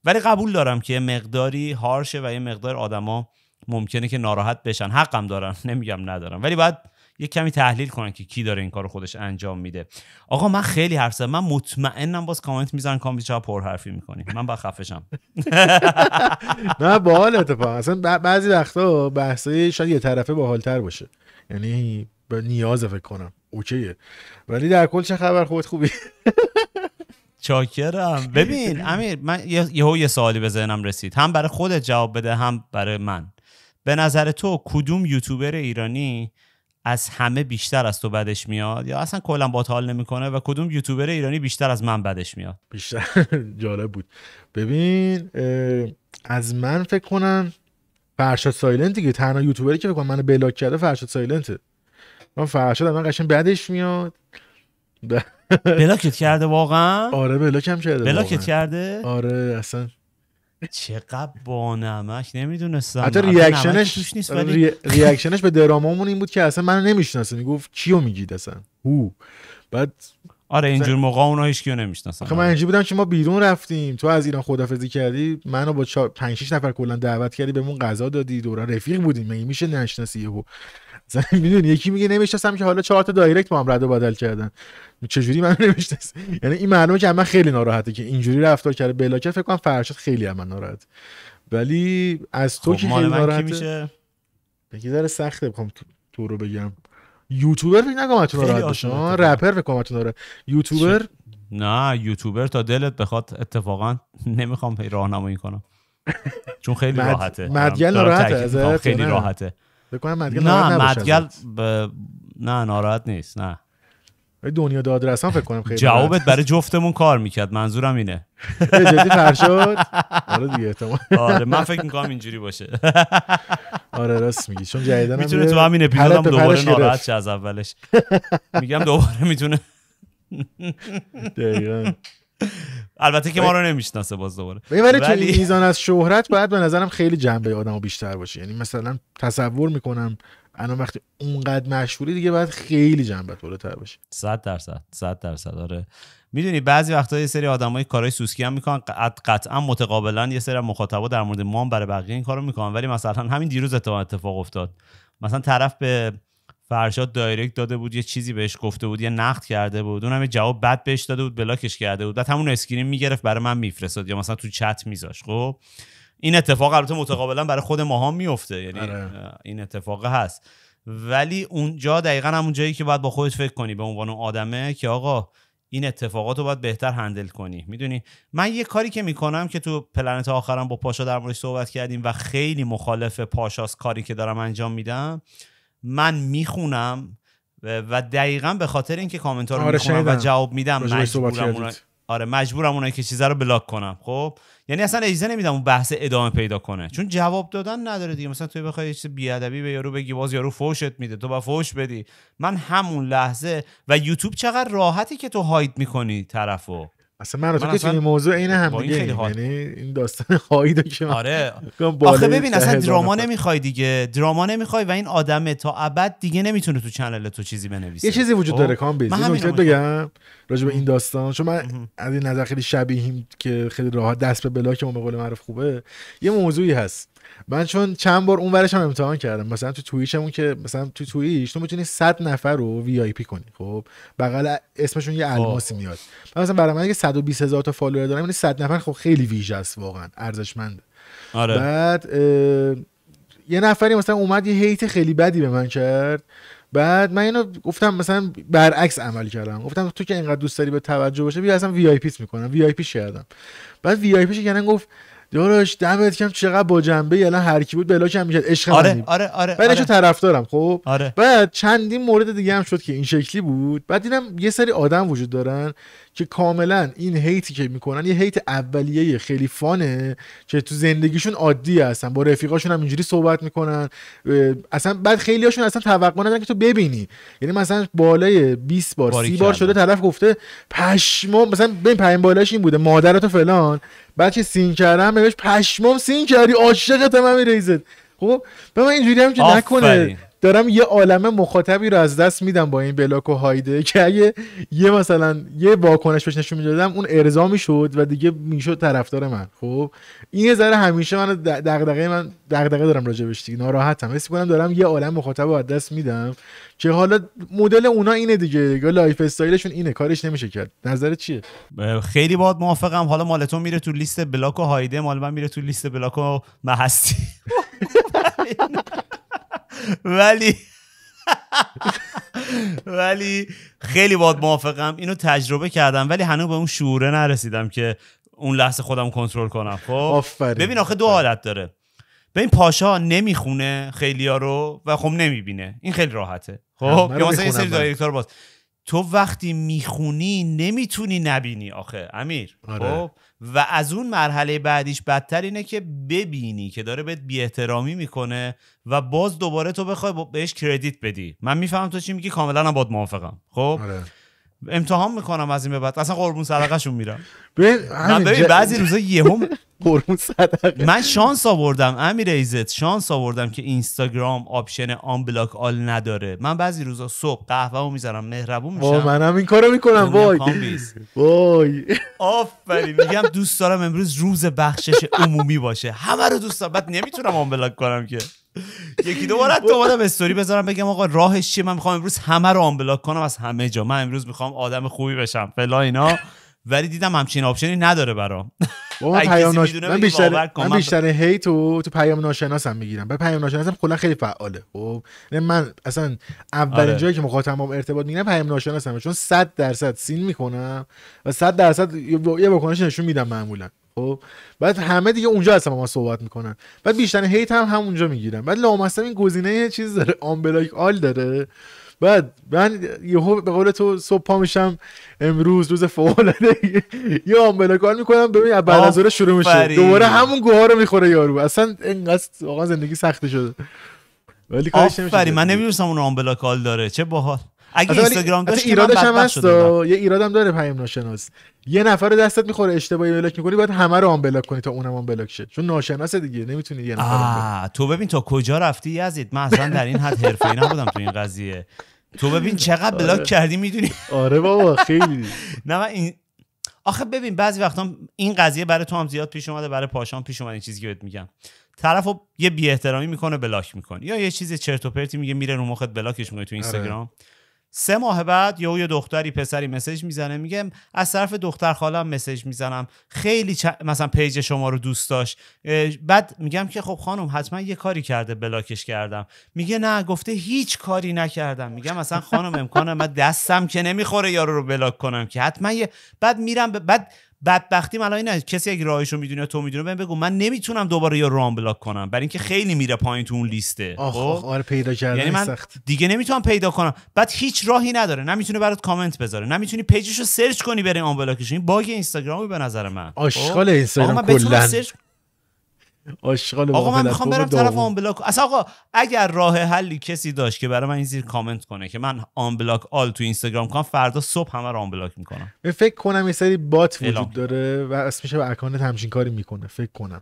ولی قبول دارم که مقداری هارشه و یه مقدار آدما ممکنه که ناراحت بشن حقم دارن نمیگم ندارم ولی باید یه کمی تحلیل کنن که کی داره این کار خودش انجام میده آقا من خیلی حرف من مطمئنم باز کامنت میزنن کامنت چرا پر حرفی میکنی من با خفشم نه باحال اتفاق اصلا بعضی وقتا بحثای شاید یه طرفه باحالتر باشه یعنی به نیاز فکر کنم اوکیه ولی در کل چه خبر خود خوبی چاکرم ببین امیر من یهو یه سوالی به ذهنم رسید هم برای خودت جواب بده هم برای من به نظر تو کدوم یوتیوبر ایرانی از همه بیشتر از تو بدش میاد یا اصلا کلا با حال نمیکنه و کدوم یوتیوبر ایرانی بیشتر از من بدش میاد بیشتر جالب بود ببین از من فکر کنم فرشاد سایلنت دیگه تنها یوتیوبری که فکر کنم منو بلاک کرده فرشاد سایلنته من فرشاد من قشنگ بدش میاد بلاکت کرده واقعا آره بلاکم کرده بلاکت کرده آره اصلا چقدر با نمک نمیدونستم حتی ریاکشنش توش نیست ولی ریاکشنش به درامامون این بود که اصلا منو نمیشناسه میگفت کیو میگید اصلا هو بعد آره اینجور موقع اونا هیچ کیو نمیشناسن خب من اینجوری بودم که ما بیرون رفتیم تو از ایران خدافظی کردی منو با 5 6 نفر کلا دعوت کردی بهمون غذا دادی دوران رفیق بودیم میشه نشناسی یهو میدونی یکی میگه نمیشناسم که حالا چهار تا دایرکت با هم رد و بدل کردن چجوری من نمیشناسم یعنی این معلومه که من خیلی ناراحته که اینجوری رفتار کرده بلاکر فکر کنم فرشاد خیلی هم من ناراحت ولی از تو خب، که خیلی ناراحته بگی ذره سخته بخوام تو رو بگم یوتیوبر فکر نکنم تو ناراحت باشه رپر فکر کنم تو ناراحت یوتیوبر نه یوتیوبر تا دلت بخواد اتفاقا نمیخوام راهنمایی کنم چون خیلی راحته مدیل راحته خیلی راحته بکنم مدگل نه مدگل ب... نه ناراحت نیست نه دنیا داد فکر کنم خیلی جوابت برای جفتمون کار میکرد منظورم اینه جدی شد آره دیگه احتمال آره من فکر میکنم اینجوری باشه آره راست میگی چون میتونه تو همین هم دوباره ناراحت شه از اولش میگم دوباره میتونه دقیقاً البته که ما رو نمیشناسه باز دوباره ولی ولی میزان از شهرت باید به نظرم خیلی جنبه آدمو بیشتر باشه یعنی مثلا تصور میکنم الان وقتی اونقدر مشهوری دیگه باید خیلی جنبت بالاتر باشه 100 درصد 100 درصد آره میدونی بعضی وقتا یه سری آدمای کارهای سوسکی هم میکنن قطعا متقابلا یه سری مخاطبا در مورد ما برای بقیه این کارو میکنن ولی مثلا همین دیروز اتفاق افتاد مثلا طرف به فرشاد دایرکت داده بود یه چیزی بهش گفته بود یه نقد کرده بود اونم جواب بد بهش داده بود بلاکش کرده بود بعد همون اسکرین میگرفت برای من میفرستاد یا مثلا تو چت میذاش خب این اتفاق البته متقابلا برای خود ماها میفته یعنی آره. این اتفاق هست ولی اونجا دقیقا همون جایی که باید با خودت فکر کنی به عنوان آدمه که آقا این اتفاقات رو باید بهتر هندل کنی میدونی من یه کاری که میکنم که تو پلنت آخرم با پاشا در موردش صحبت کردیم و خیلی مخالف پاشاست کاری که دارم انجام میدم من میخونم و دقیقا به خاطر اینکه کامنت ها رو آره، و جواب میدم مجبورم اونا... آره مجبورم اونایی که چیزا رو بلاک کنم خب یعنی اصلا اجازه نمیدم اون بحث ادامه پیدا کنه چون جواب دادن نداره دیگه مثلا توی بخوای چیز بی ادبی به یارو بگی باز یارو فوشت میده تو با فوش بدی من همون لحظه و یوتیوب چقدر راحتی که تو هاید میکنی طرفو اصلا من, رو تو که این موضوع اینه هم دیگه این یعنی این داستان خواهید که آره آخه ببین اصلا دراما نمیخوای دیگه دراما نمیخوای و این آدمه تا ابد دیگه نمیتونه تو چنل تو چیزی بنویسه یه چیزی وجود خب؟ داره کام بیز بگم راجع به این داستان چون من از این نظر خیلی شبیهیم که خیلی راحت دست به بلاک اون به قول معروف خوبه یه موضوعی هست من چون چند بار اون ورش هم امتحان کردم مثلا تو همون که مثلا تو توییچ تو میتونی 100 نفر رو وی آی پی کنی خب بغل اسمشون یه الماسی میاد من مثلا برای من که 120 هزار تا فالوور دارم این یعنی 100 نفر خب خیلی ویژه است واقعا ارزشمند آره. بعد یه نفری مثلا اومد یه هیت خیلی بدی به من کرد بعد من اینو گفتم مثلا برعکس عمل کردم گفتم تو که اینقدر دوست داری به توجه باشه بیا اصلا وی آی پیس میکنم وی آی پیش کردم بعد وی آی پیش یعنی گفت داداش دمت کم چقدر با جنبه یعنی هر کی بود بلاک هم میشد عشق آره، آره آره بعدش آره. طرفدارم خب آره. بعد چندین مورد دیگه هم شد که این شکلی بود بعد دیدم یه سری آدم وجود دارن که کاملا این هیتی که میکنن یه هیت اولیه خیلی فانه که تو زندگیشون عادی هستن با رفیقاشون هم اینجوری صحبت میکنن اصلا بعد خیلیاشون اصلا توقع ندارن که تو ببینی یعنی مثلا بالای 20 بار 30 بار شده طرف گفته پشما مثلا ببین پایین بالاش این بوده مادرتو فلان بعد که سین کردم بهش پشمام سین کردی من میریزت خب به من اینجوری هم که نکنه دارم یه عالمه مخاطبی رو از دست میدم با این بلاک و هایده که اگه یه مثلا یه واکنش بهش نشون میدادم اون ارضا میشد و دیگه میشد طرفدار من خب این یه ذره همیشه من دغدغه من دغدغه دارم بهش دیگه ناراحتم حس کنم دارم یه عالم مخاطب رو از دست میدم که حالا مدل اونا اینه دیگه یا لایف استایلشون اینه کارش نمیشه کرد نظر چیه خیلی باد موافقم حالا مالتون میره تو لیست بلاک و هایده مال من میره تو لیست بلاک و ولی ولی خیلی باد موافقم اینو تجربه کردم ولی هنوز به اون شعوره نرسیدم که اون لحظه خودم کنترل کنم خب ببین آخه دو حالت داره ببین پاشا نمیخونه خیلیا رو و خب نمیبینه این خیلی راحته خب یا مثلا یه سری دایرکتور باز تو وقتی میخونی نمیتونی نبینی آخه امیر آره. خب و از اون مرحله بعدیش بدتر اینه که ببینی که داره بهت بی احترامی میکنه و باز دوباره تو بخوای بهش کردیت بدی من میفهمم تو چی میگی کاملا هم باد موافقم خب آره. امتحان میکنم از این به بعد اصلا قربون شون میرم ببین بعضی روزا هم قربون صدقه من شانس آوردم امیر ایزت شانس آوردم که اینستاگرام آپشن آن بلاک آل نداره من بعضی روزا صبح قهوه رو میذارم مهربون میشم منم این کارو میکنم وای وای آفرین میگم دوست دارم امروز روز بخشش عمومی باشه همه رو دوست دارم بعد نمیتونم آن بلاک کنم که یکی دو بار تو اومدم استوری بذارم بگم آقا راهش چیه من میخوام امروز همه رو آنبلاک کنم از همه جا من امروز میخوام آدم خوبی بشم فلا اینا ولی دیدم همچین آپشنی نداره برام من پیام من بیشتر من بیشتر هی تو تو پیام ناشناسم میگیرم به پیام ناشناسم کلا خیلی فعاله خب یعنی من اصلا اولین آره. جایی که مخاطبم ارتباط میگیرم پیام ناشناسم چون 100 درصد سین میکنم و 100 درصد یه واکنش نشون میدم معمولا خب بعد همه دیگه اونجا هستن ما صحبت میکنن بعد بیشتر هیت هم اونجا میگیرن بعد لامصب این گزینه چیز داره آمبلاک آل داره بعد من یهو به قول تو صبح پا میشم امروز روز فوق یه یه آمبلاکال میکنم ببین بعد از شروع میشه دوباره همون گوها رو میخوره یارو اصلا قصد واقعا زندگی سخته شده ولی کارش نمیشه من نمیدونستم اون آمبلاکال داره چه باحال اگه اینستاگرام داشت ایرادش هم هست یه ایرادم داره پیام ناشناس یه نفر دستت میخوره اشتباهی بلاک میکنی بعد همه رو آن بلاک کنی تا اونم آن بلاک شه چون ناشناس دیگه نمیتونی یه نفر تو ببین تا کجا رفتی یزید من اصلا در این حد حرفه‌ای نبودم تو این قضیه تو ببین چقدر بلاک آره. کردی میدونی آره بابا خیلی نه من این آخه ببین بعضی وقتا این قضیه برای تو هم زیاد پیش اومده برای پاشان پیش اومده این چیزی که بهت میگم طرف یه بی احترامی میکنه بلاک میکنه یا یه چیز چرت و پرتی میگه میره رو مخت بلاکش میکنه تو آره. اینستاگرام آره. سه ماه بعد یه یه دختری پسری مسج میزنه میگه از طرف دختر خالم مسج میزنم خیلی مثلا پیج شما رو دوست داشت بعد میگم که خب خانم حتما یه کاری کرده بلاکش کردم میگه نه گفته هیچ کاری نکردم میگم مثلا خانم امکانه من دستم که نمیخوره یارو رو بلاک کنم که حتما یه بعد میرم ب... بعد بدبختی الان اینه کسی اگه راهشو میدونه تو میدونه بهم بگو من نمیتونم دوباره یا رام بلاک کنم برای اینکه خیلی میره پایین تو اون لیسته آخ, خب؟ آره پیدا کردن یعنی سخت. دیگه نمیتونم پیدا کنم بعد هیچ راهی نداره نمیتونه برات کامنت بذاره نمیتونی پیجشو سرچ کنی برای آن بلاکش این باگ اینستاگرامه به نظر من آشغال خب؟ اینستاگرام کلا آشغال آقا من میخوام برم طرف بلاک اصلا آقا اگر راه حلی کسی داشت که برای من این زیر کامنت کنه که من آن بلاک آل تو اینستاگرام کنم فردا صبح همه رو بلاک میکنم فکر کنم یه سری بات وجود داره و اسمش به اکانت همچین کاری میکنه فکر کنم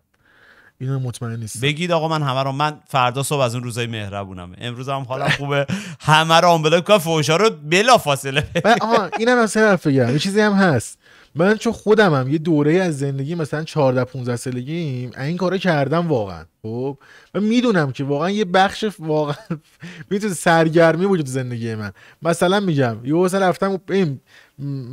اینو مطمئن نیست بگید آقا من همه رو من فردا صبح از اون روزای مهربونم امروز هم حالا خوبه همه رو بلاک کنم فوشا رو بلا فاصله آها اینم اصلا یه چیزی هم هست من چون خودم هم یه دوره از زندگی مثلا 14 15 سالگیم این کارا کردم واقعا خب من میدونم که واقعا یه بخش واقعا میتونه سرگرمی وجود زندگی من مثلا میگم یه مثلا رفتم این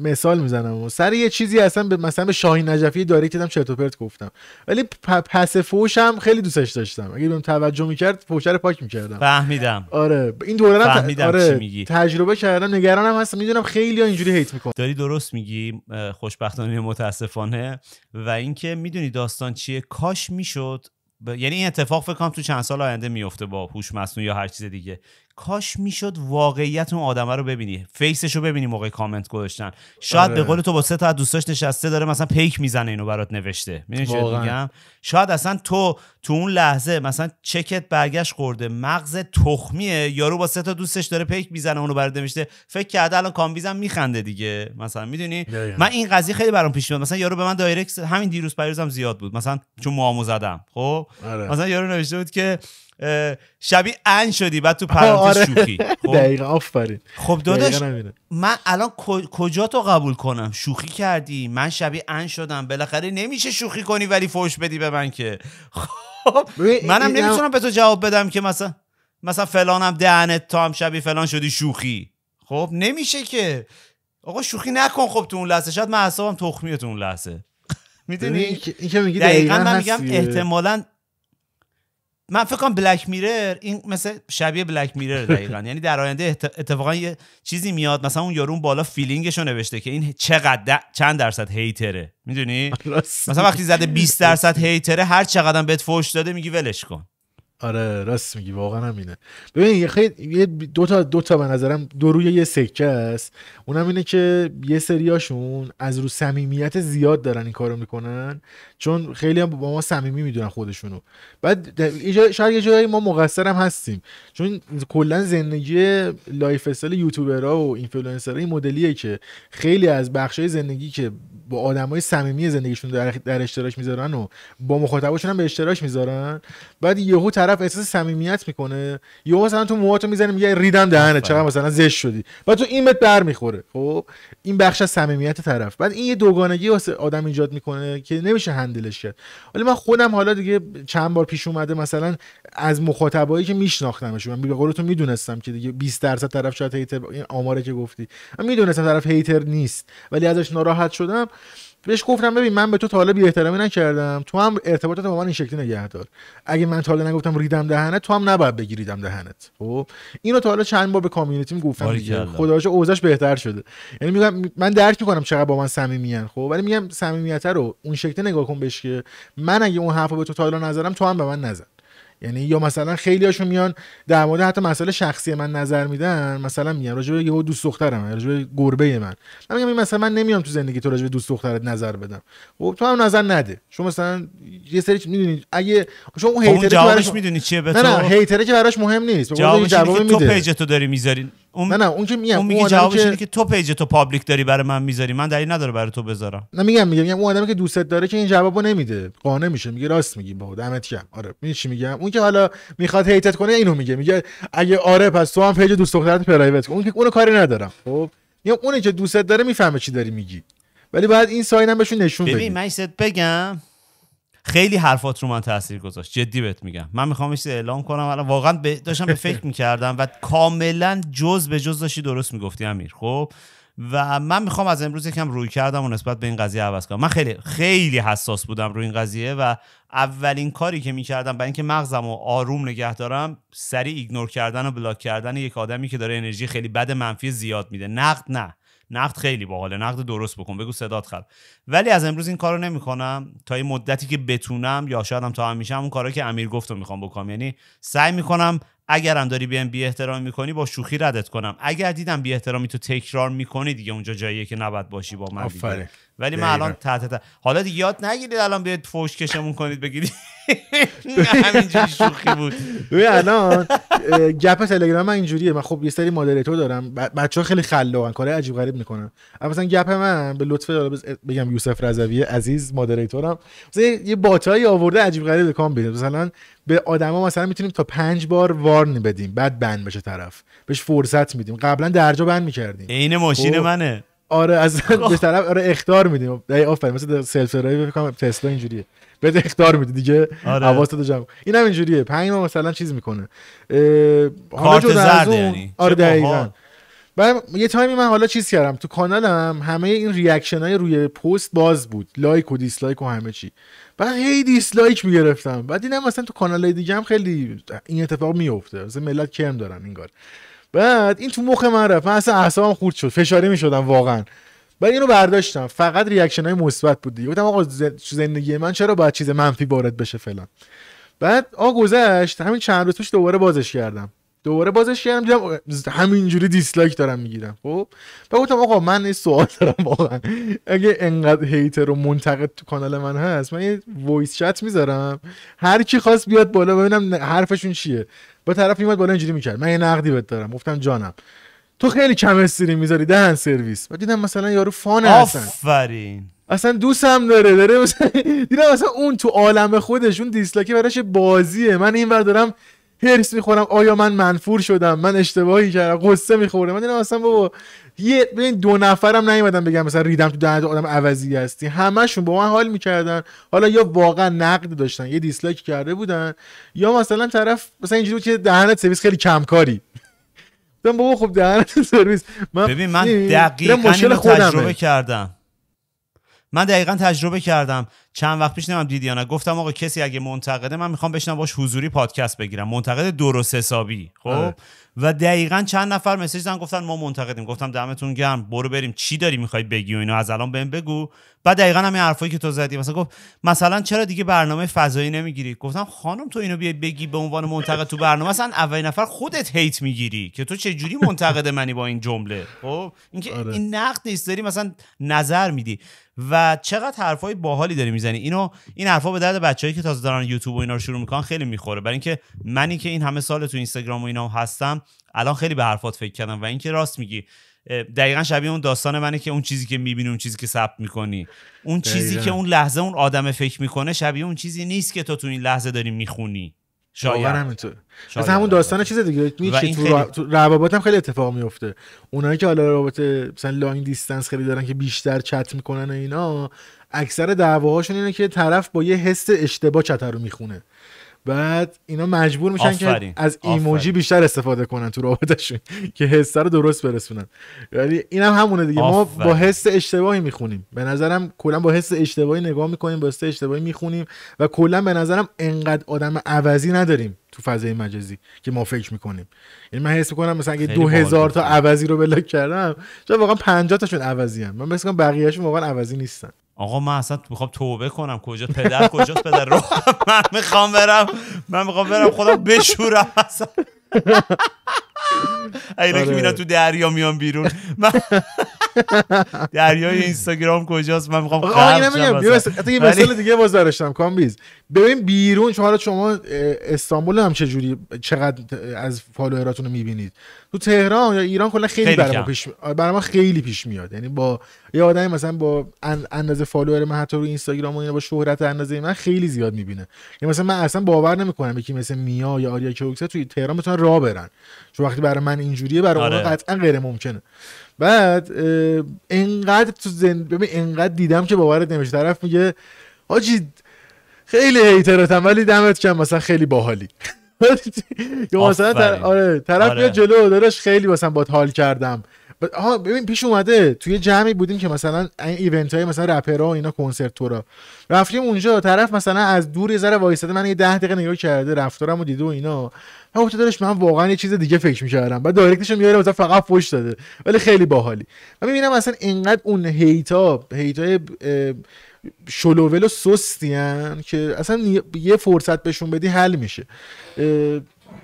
مثال میزنم و سر یه چیزی اصلا به مثلا به شاهین نجفی که که چرت و پرت گفتم ولی پس فوش هم خیلی دوستش داشتم اگه بهم توجه میکرد فوشه رو پاک میکردم فهمیدم آره این دوره هم ت... آره میگی. تجربه کردم نگرانم هستم میدونم خیلی ها اینجوری هیت میکنم داری درست میگی خوشبختانه متاسفانه و اینکه میدونی داستان چیه کاش میشد ب... یعنی این اتفاق فکر کنم تو چند سال آینده میفته با هوش مصنوعی یا هر چیز دیگه کاش میشد واقعیت اون آدمه رو ببینی فیسش رو ببینی موقع کامنت گذاشتن شاید آره. به قول تو با سه تا دوستاش نشسته داره مثلا پیک میزنه اینو برات نوشته میگم شاید اصلا تو تو اون لحظه مثلا چکت برگشت خورده مغز تخمیه یارو با سه تا دوستش داره پیک میزنه اونو برات نوشته فکر کرده الان کامبیزم میخنده دیگه مثلا میدونی من این قضیه خیلی برام پیش میاد مثلا یارو به من دایرکت همین دیروز پریروزم زیاد بود مثلا چون موامو زدم خب آره. مثلا یارو نوشته بود که شبیه ان شدی بعد تو آره. پرانتز آره. شوخی خب دقیقا آفرین خب داداش من الان کجا تو قبول کنم شوخی کردی من شبیه ان شدم بالاخره نمیشه شوخی کنی ولی فوش بدی به من که خب منم نمیتونم به تو جواب بدم که مثلا مثلا فلانم دهنت تام هم شبیه فلان شدی شوخی خب نمیشه که آقا شوخی نکن خب تو اون لحظه شاید من اعصابم تخمیه تو اون لحظه میدونی من میگم احتمالاً من فکر کنم بلک میرر این مثل شبیه بلک میرر دقیقا یعنی در آینده اتفاقا یه چیزی میاد مثلا اون یارون بالا فیلینگش رو نوشته که این چقدر چند درصد هیتره میدونی مثلا وقتی زده 20 درصد هیتره هر چقدر بهت فوش داده میگی ولش کن آره راست میگی واقعا همینه ببین یه خیلی دو تا دو تا به نظرم دو روی یه سکه است اونم اینه که یه سریاشون از رو صمیمیت زیاد دارن این کارو میکنن چون خیلی هم با ما صمیمی میدونن خودشونو بعد شاید یه جایی ما مقصر هم هستیم چون کلا زندگی لایف استایل یوتیوبرها و اینفلوئنسرها این مدلیه که خیلی از بخشای زندگی که با آدمای صمیمی زندگیشون در, در اشتراک میذارن و با مخاطباشون هم به اشتراک میذارن بعد یهو طرف احساس صمیمیت میکنه یهو مثلا تو موهاتو میزنی میگه ریدم دهنه چقدر مثلا زشت شدی بعد تو این مت میخوره خب این بخش از صمیمیت طرف بعد این یه دوگانگی واسه آدم ایجاد میکنه که نمیشه دلش کرد ولی من خودم حالا دیگه چند بار پیش اومده مثلا از مخاطبایی که میشناختمشون من به قولتون میدونستم که دیگه 20 درصد طرف شاید هیتر این آماره که گفتی من میدونستم طرف هیتر نیست ولی ازش ناراحت شدم بهش گفتم ببین من به تو طالب بی احترامی نکردم تو هم ارتباطات با من این شکلی نگهدار اگه من طالب نگفتم ریدم دهنت تو هم نباید بگیریدم دهنت خب اینو تا حالا چند بار به کامیونیتیم گفتم خداش اوزش بهتر شده یعنی میگم من درک میکنم چقدر با من میان خب ولی میگم صمیمیت رو اون شکلی نگاه کن بهش که من اگه اون حرفو به تو تا نظرم تو هم به من نزن یعنی یا مثلا خیلی هاشون میان در مورد حتی مسئله شخصی من نظر میدن مثلا میگن راجع به دوست دخترم راجع گربه من من میگم مثلا من نمیام تو زندگی تو راجع به دوست دخترت نظر بدم خب تو هم نظر نده شما مثلا یه سری میدونی اگه شما اون خب هیتره که براش میدونی چیه به تو نه نه هیتره که براش مهم نیست جوابش جواب میده تو پیج تو داری میذاری اون نه نه اون که میگم میگه جوابش که... اینه که تو پیج تو پابلیک داری برای من میذاری من دلیل نداره برای تو بذارم نه میگم میگم اون آدمی که دوستت داره که این جوابو نمیده قانع میشه میگه راست میگی با دمت گرم آره میگم چی میگم اون که حالا میخواد هیتت کنه اینو میگه میگه اگه آره پس تو هم پیج دوست دخترت پرایوت کن اون که اونو کاری ندارم خب میگم اونی که دوستت داره میفهمه چی داری میگی ولی بعد این ساین بهشون نشون ببین من بگم خیلی حرفات رو من تاثیر گذاشت جدی بهت میگم من میخوام ایش اعلام کنم الان واقعا داشتم به فکر میکردم و کاملا جز به جز داشتی درست میگفتی امیر خب و من میخوام از امروز یکم روی کردم و نسبت به این قضیه عوض کنم من خیلی خیلی حساس بودم روی این قضیه و اولین کاری که میکردم برای اینکه مغزم رو آروم نگه دارم سریع ایگنور کردن و بلاک کردن یک آدمی که داره انرژی خیلی بد منفی زیاد میده نقد نه نقد خیلی باحال نقد درست بکن بگو صدات خراب ولی از امروز این کارو نمیکنم تا این مدتی که بتونم یا شاید تا همیشه اون کارا که امیر گفت میخوام بکنم یعنی سعی میکنم اگرم داری بیام بی احترامی میکنی با شوخی ردت کنم اگر دیدم بی احترامی تو تکرار میکنی دیگه اونجا جاییه که نباید باشی با من ولی من الان تحت حالا دیگه یاد نگیرید الان بیاید فوش کشمون کنید بگیرید همینجوری شوخی بود ببین الان گپ تلگرام من اینجوریه من خب یه سری مادریتور دارم بچه ها خیلی خلاقن کارهای عجیب غریب میکنن اما مثلا گپ من به لطف بگم یوسف رضوی عزیز مادریتورم مثلا یه باتایی آورده عجیب غریب کام بده مثلا به آدما مثلا میتونیم تا پنج بار وارن بدیم بعد بند بشه طرف بهش فرصت میدیم قبلا درجا بند میکردیم عین ماشین خب. منه آره از خب. به طرف آره اختار میدیم آفر مثل سلف درایو فکر کنم تسلا اینجوریه بهت اختار میده دیگه آره. جمع این هم اینجوریه پنج ما مثلا چیز میکنه کارت زرد یعنی آره دقیقاً یه تایمی من حالا چیز کردم تو کانالم همه این ریاکشن های روی پست باز بود لایک و دیسلایک و همه چی بعد هی دیسلایک میگرفتم بعد اینم مثلا تو کانال های دیگه هم خیلی این اتفاق میفته مثلا ملت کم دارن این کار بعد این تو مخ من رفت من اصلا اعصابم خورد شد فشاری می شدم واقعا بعد اینو برداشتم فقط ریاکشن های مثبت بود دیگه گفتم آقا زندگی من چرا باید چیز منفی وارد بشه فلان بعد آ گذشت همین چند روز پیش دوباره بازش کردم دوباره بازش کردم دیدم همینجوری دیسلایک دارم میگیرم خب بعد گفتم آقا من این سوال دارم واقعا اگه انقدر هیتر و منتقد تو کانال من هست من یه وایس چت میذارم هر کی خواست بیاد بالا ببینم حرفشون چیه به طرف میومد بالا اینجوری میکرد من یه نقدی بهت دارم گفتم جانم تو خیلی کم استریم میذاری دهن سرویس و دیدم مثلا یارو فان هستن آفرین اصلا دوستم داره داره مثلا دیدم اصلا اون تو عالم خودش اون دیسلاکی براش بازیه من این دارم هرس میخورم آیا من منفور شدم من اشتباهی کردم قصه میخوره من اینم اصلا بابا یه ببین دو نفرم نیومدن بگم مثلا ریدم تو دهنت آدم عوضی هستی همشون با من حال میکردن حالا یا واقعا نقد داشتن یه دیسلایک کرده بودن یا مثلا طرف مثلا اینجوری که دهنت سرویس خیلی کمکاری بابا خب دهنت سرویس من ببین من دقیقاً مشکل تجربه کردم من دقیقا تجربه کردم چند وقت پیش نمیم دیدی نه گفتم آقا کسی اگه منتقده من میخوام بشنم باش حضوری پادکست بگیرم منتقد درست حسابی خب آره. و دقیقا چند نفر مسیج دادن گفتن ما منتقدیم گفتم دمتون گرم برو بریم چی داری میخوای بگی و اینو از الان بهم بگو بعد دقیقا همین حرفایی که تو زدی مثلا گفت مثلا چرا دیگه برنامه فضایی نمیگیری گفتم خانم تو اینو بیای بگی به عنوان منتقد تو برنامه مثلا اولین نفر خودت هیت میگیری که تو چه جوری منتقد منی با این جمله خب اینکه آره. این نقد نیست داری مثلا نظر میدی و چقدر حرفای باحالی داری میزنی اینو این حرفا به درد بچه‌ای که تازه دارن یوتیوب و اینا رو شروع میکنن خیلی میخوره برای اینکه منی که این همه سال تو اینستاگرام و اینا هستم الان خیلی به حرفات فکر کردم و اینکه راست میگی دقیقا شبیه اون داستان منه که اون چیزی که میبینی اون چیزی که ثبت میکنی اون چیزی که اون لحظه اون آدم فکر میکنه شبیه اون چیزی نیست که تو تو این لحظه داری میخونی شاید همینطور مثلا همون داستان چیز دیگه می تو روابط هم خیلی اتفاق میفته اونایی که حالا روابط مثلا لاین دیستنس خیلی دارن که بیشتر چت میکنن و اینا اکثر دعواهاشون اینه که طرف با یه حس اشتباه چت رو میخونه بعد اینا مجبور میشن که از ایموجی بیشتر استفاده کنن تو رابطشون که حس رو درست برسونن ولی یعنی اینم هم همونه دیگه ما با حس اشتباهی میخونیم به نظرم کلا با حس اشتباهی نگاه میکنیم با حس اشتباهی میخونیم و کلا به نظرم انقدر آدم عوضی نداریم تو فضای مجازی که ما فکر میکنیم یعنی من حس میکنم مثلا اگه 2000 تا عوضی رو بلاک کردم چون واقعا 50 تاشون عوضی هم. من مثلا واقعا عوضی نیستن آقا من اصلا میخوام توبه کنم کجا پدر کجاست پدر رو من میخوام برم من میخوام برم خدا بشورم اصلا اینا که میرن آره. تو دریا میان بیرون من دریای اینستاگرام کجاست من میخوام غرق نمیگم یه مثال دیگه باز داشتم کامبیز ببین بیرون شما حالا شما استانبول هم چه جوری چقدر از فالووراتون رو میبینید تو تهران یا ایران کلا خیلی برام پیش آره، برای خیلی پیش میاد یعنی با یه آدمی مثلا با اندازه فالوور من حتی رو اینستاگرام و اینا با شهرت اندازه من خیلی زیاد میبینه یعنی مثلا من اصلا باور نمیکنم یکی مثل میا یا آریا کیوکس توی تهران بتونن راه برن چون وقتی برای من اینجوریه برای اون آره. قطعا غیر ممکنه بعد انقدر تو زند... ببین انقدر دیدم که باورت نمیشه طرف میگه حاجی خیلی هیتراتم ولی دمت کم مثلا خیلی باحالی یا مثلا آره طرف آره. میاد جلو دارش، خیلی مثلا باحال حال کردم آها ببین پیش اومده توی جمعی بودیم که مثلا این ایونت های مثلا رپرا و اینا کنسرت تورا رفتیم اونجا طرف مثلا از دور یه ذره وایساده من یه 10 دقیقه نگاه کرده رو دیده و اینا من گفتم من واقعا یه چیز دیگه فکر می‌کردم بعد دایرکتش میاره مثلا فقط فوش داده ولی خیلی باحالی من میبینم مثلا اینقدر اون هیتا هیتای شلوول و سستیان که اصلا یه فرصت بهشون بدی حل میشه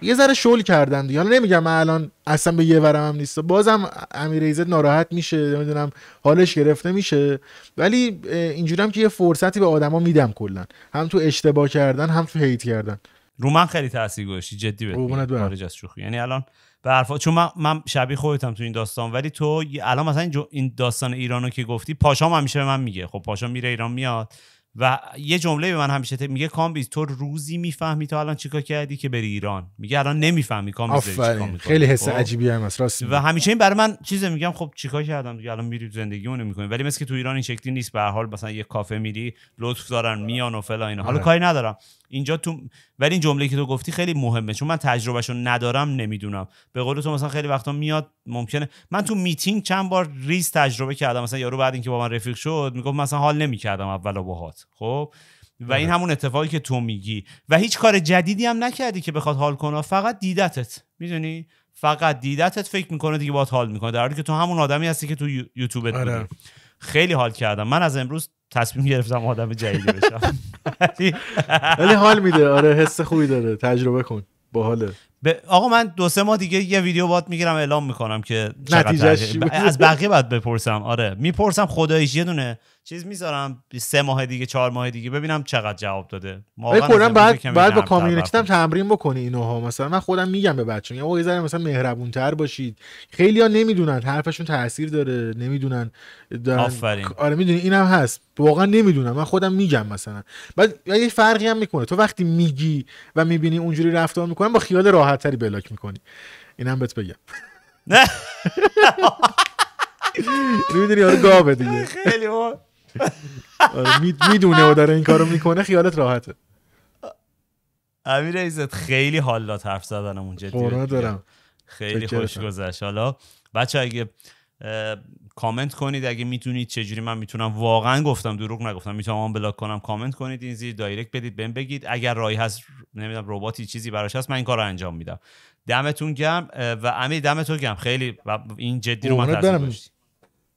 یه ذره شل کردن دیگه حالا نمیگم من الان اصلا به یه ورم هم نیست بازم امیر ایزد ناراحت میشه نمیدونم حالش گرفته میشه ولی اینجورم که یه فرصتی به آدما میدم کلا هم تو اشتباه کردن هم تو هیت کردن رو من خیلی تاثیر گذاشتی جدی خارج از شوخی یعنی الان به حرفا چون من, من شبیه خودتم تو این داستان ولی تو الان مثلا این داستان ایرانو که گفتی پاشام همیشه به من میگه خب پاشام میره ایران میاد و یه جمله به من همیشه میگه کامبیز تو روزی میفهمی تا الان چیکار کردی که بری ایران میگه الان نمیفهمی کامبیز خیلی حس خب؟ عجیبی هم هست راست و همیشه این برای من چیزه میگم خب چیکار کردم دیگه الان میری زندگیمون میکنی ولی مثل که تو ایران این شکلی نیست به هر حال مثلا یه کافه میری لطف دارن میان و فلان اینا حالا آره. کاری ندارم اینجا تو ولی این جمله که تو گفتی خیلی مهمه چون من تجربهشو ندارم نمیدونم به قول تو مثلا خیلی وقتا میاد ممکنه من تو میتینگ چند بار ریز تجربه کردم مثلا یارو بعد اینکه با من رفیق شد میگفت مثلا حال نمیکردم اولا باهات خب و این بله. همون اتفاقی که تو میگی و هیچ کار جدیدی هم نکردی که بخواد حال کنه فقط دیدتت میدونی فقط دیدتت فکر میکنه دیگه باهات حال میکنه در حالی که تو همون آدمی هستی که تو یوتیوبت آره. خیلی حال کردم من از امروز تصمیم گرفتم آدم جدیدی بشم ولی حال میده آره حس خوبی داره تجربه کن باحاله آقا من دو سه ماه دیگه یه ویدیو بات میگیرم اعلام میکنم که نتیجه از بقیه بعد بپرسم آره میپرسم خدایش یه دونه چیز میذارم سه ماه دیگه چهار ماه دیگه ببینم چقدر جواب داده واقعا بعد بعد, با کامیونیتی هم تمرین بکنی اینها مثلا من خودم میگم به بچه‌ها میگم وقتی یه مثلا تر باشید خیلیا نمیدونن حرفشون تاثیر داره نمیدونن دارن... آفرین آره میدونی اینم هست واقعا نمیدونم من خودم میگم مثلا بعد یه فرقی هم میکنه تو وقتی میگی و میبینی اونجوری رفتار میکنن با خیال راحت تری بلاک میکنی اینم بهت بگم نه میدونی آره دیگه خیلی آره، میدونه و داره این کارو میکنه خیالت راحته امیر ایزت خیلی حالا حرف زدنمون جدی دارم خیلی خوش گذشت حالا بچه اگه کامنت کنید اگه میتونید چجوری من میتونم واقعا گفتم دروغ نگفتم میتونم بلاک کنم کامنت کنید این زیر دایرکت بدید بهم بگید اگر رای هست نمیدونم رباتی چیزی براش هست من این کار رو انجام میدم دمتون گرم و امیر دمتون گرم خیلی این جدی رو من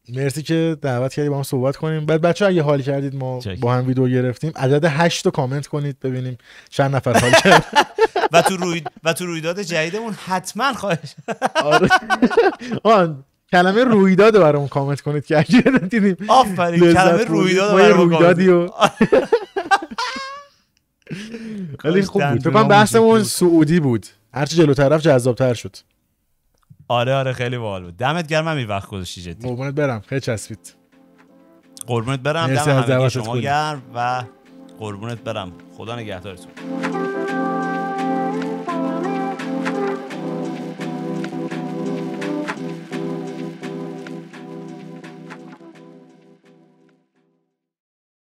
مرسی که دعوت کردی با هم صحبت کنیم بعد بچه اگه حال کردید ما با هم ویدیو گرفتیم عدد هشت رو کامنت کنید ببینیم چند نفر حال کرد و تو روی و تو رویداد جدیدمون حتما خواهش آره. آن کلمه رویداد برامون کامنت کنید که اگه دیدیم آفرین کلمه رویداد برامون رویدادی و خیلی خوب بود بحثمون سعودی بود هرچی جلو طرف تر شد آره آره خیلی باحال بود دمت گرم همین وقت گذاشتی جدی قربونت برم خیلی چسبید قربونت برم دم شما گرم و قربونت برم خدا نگهدارتون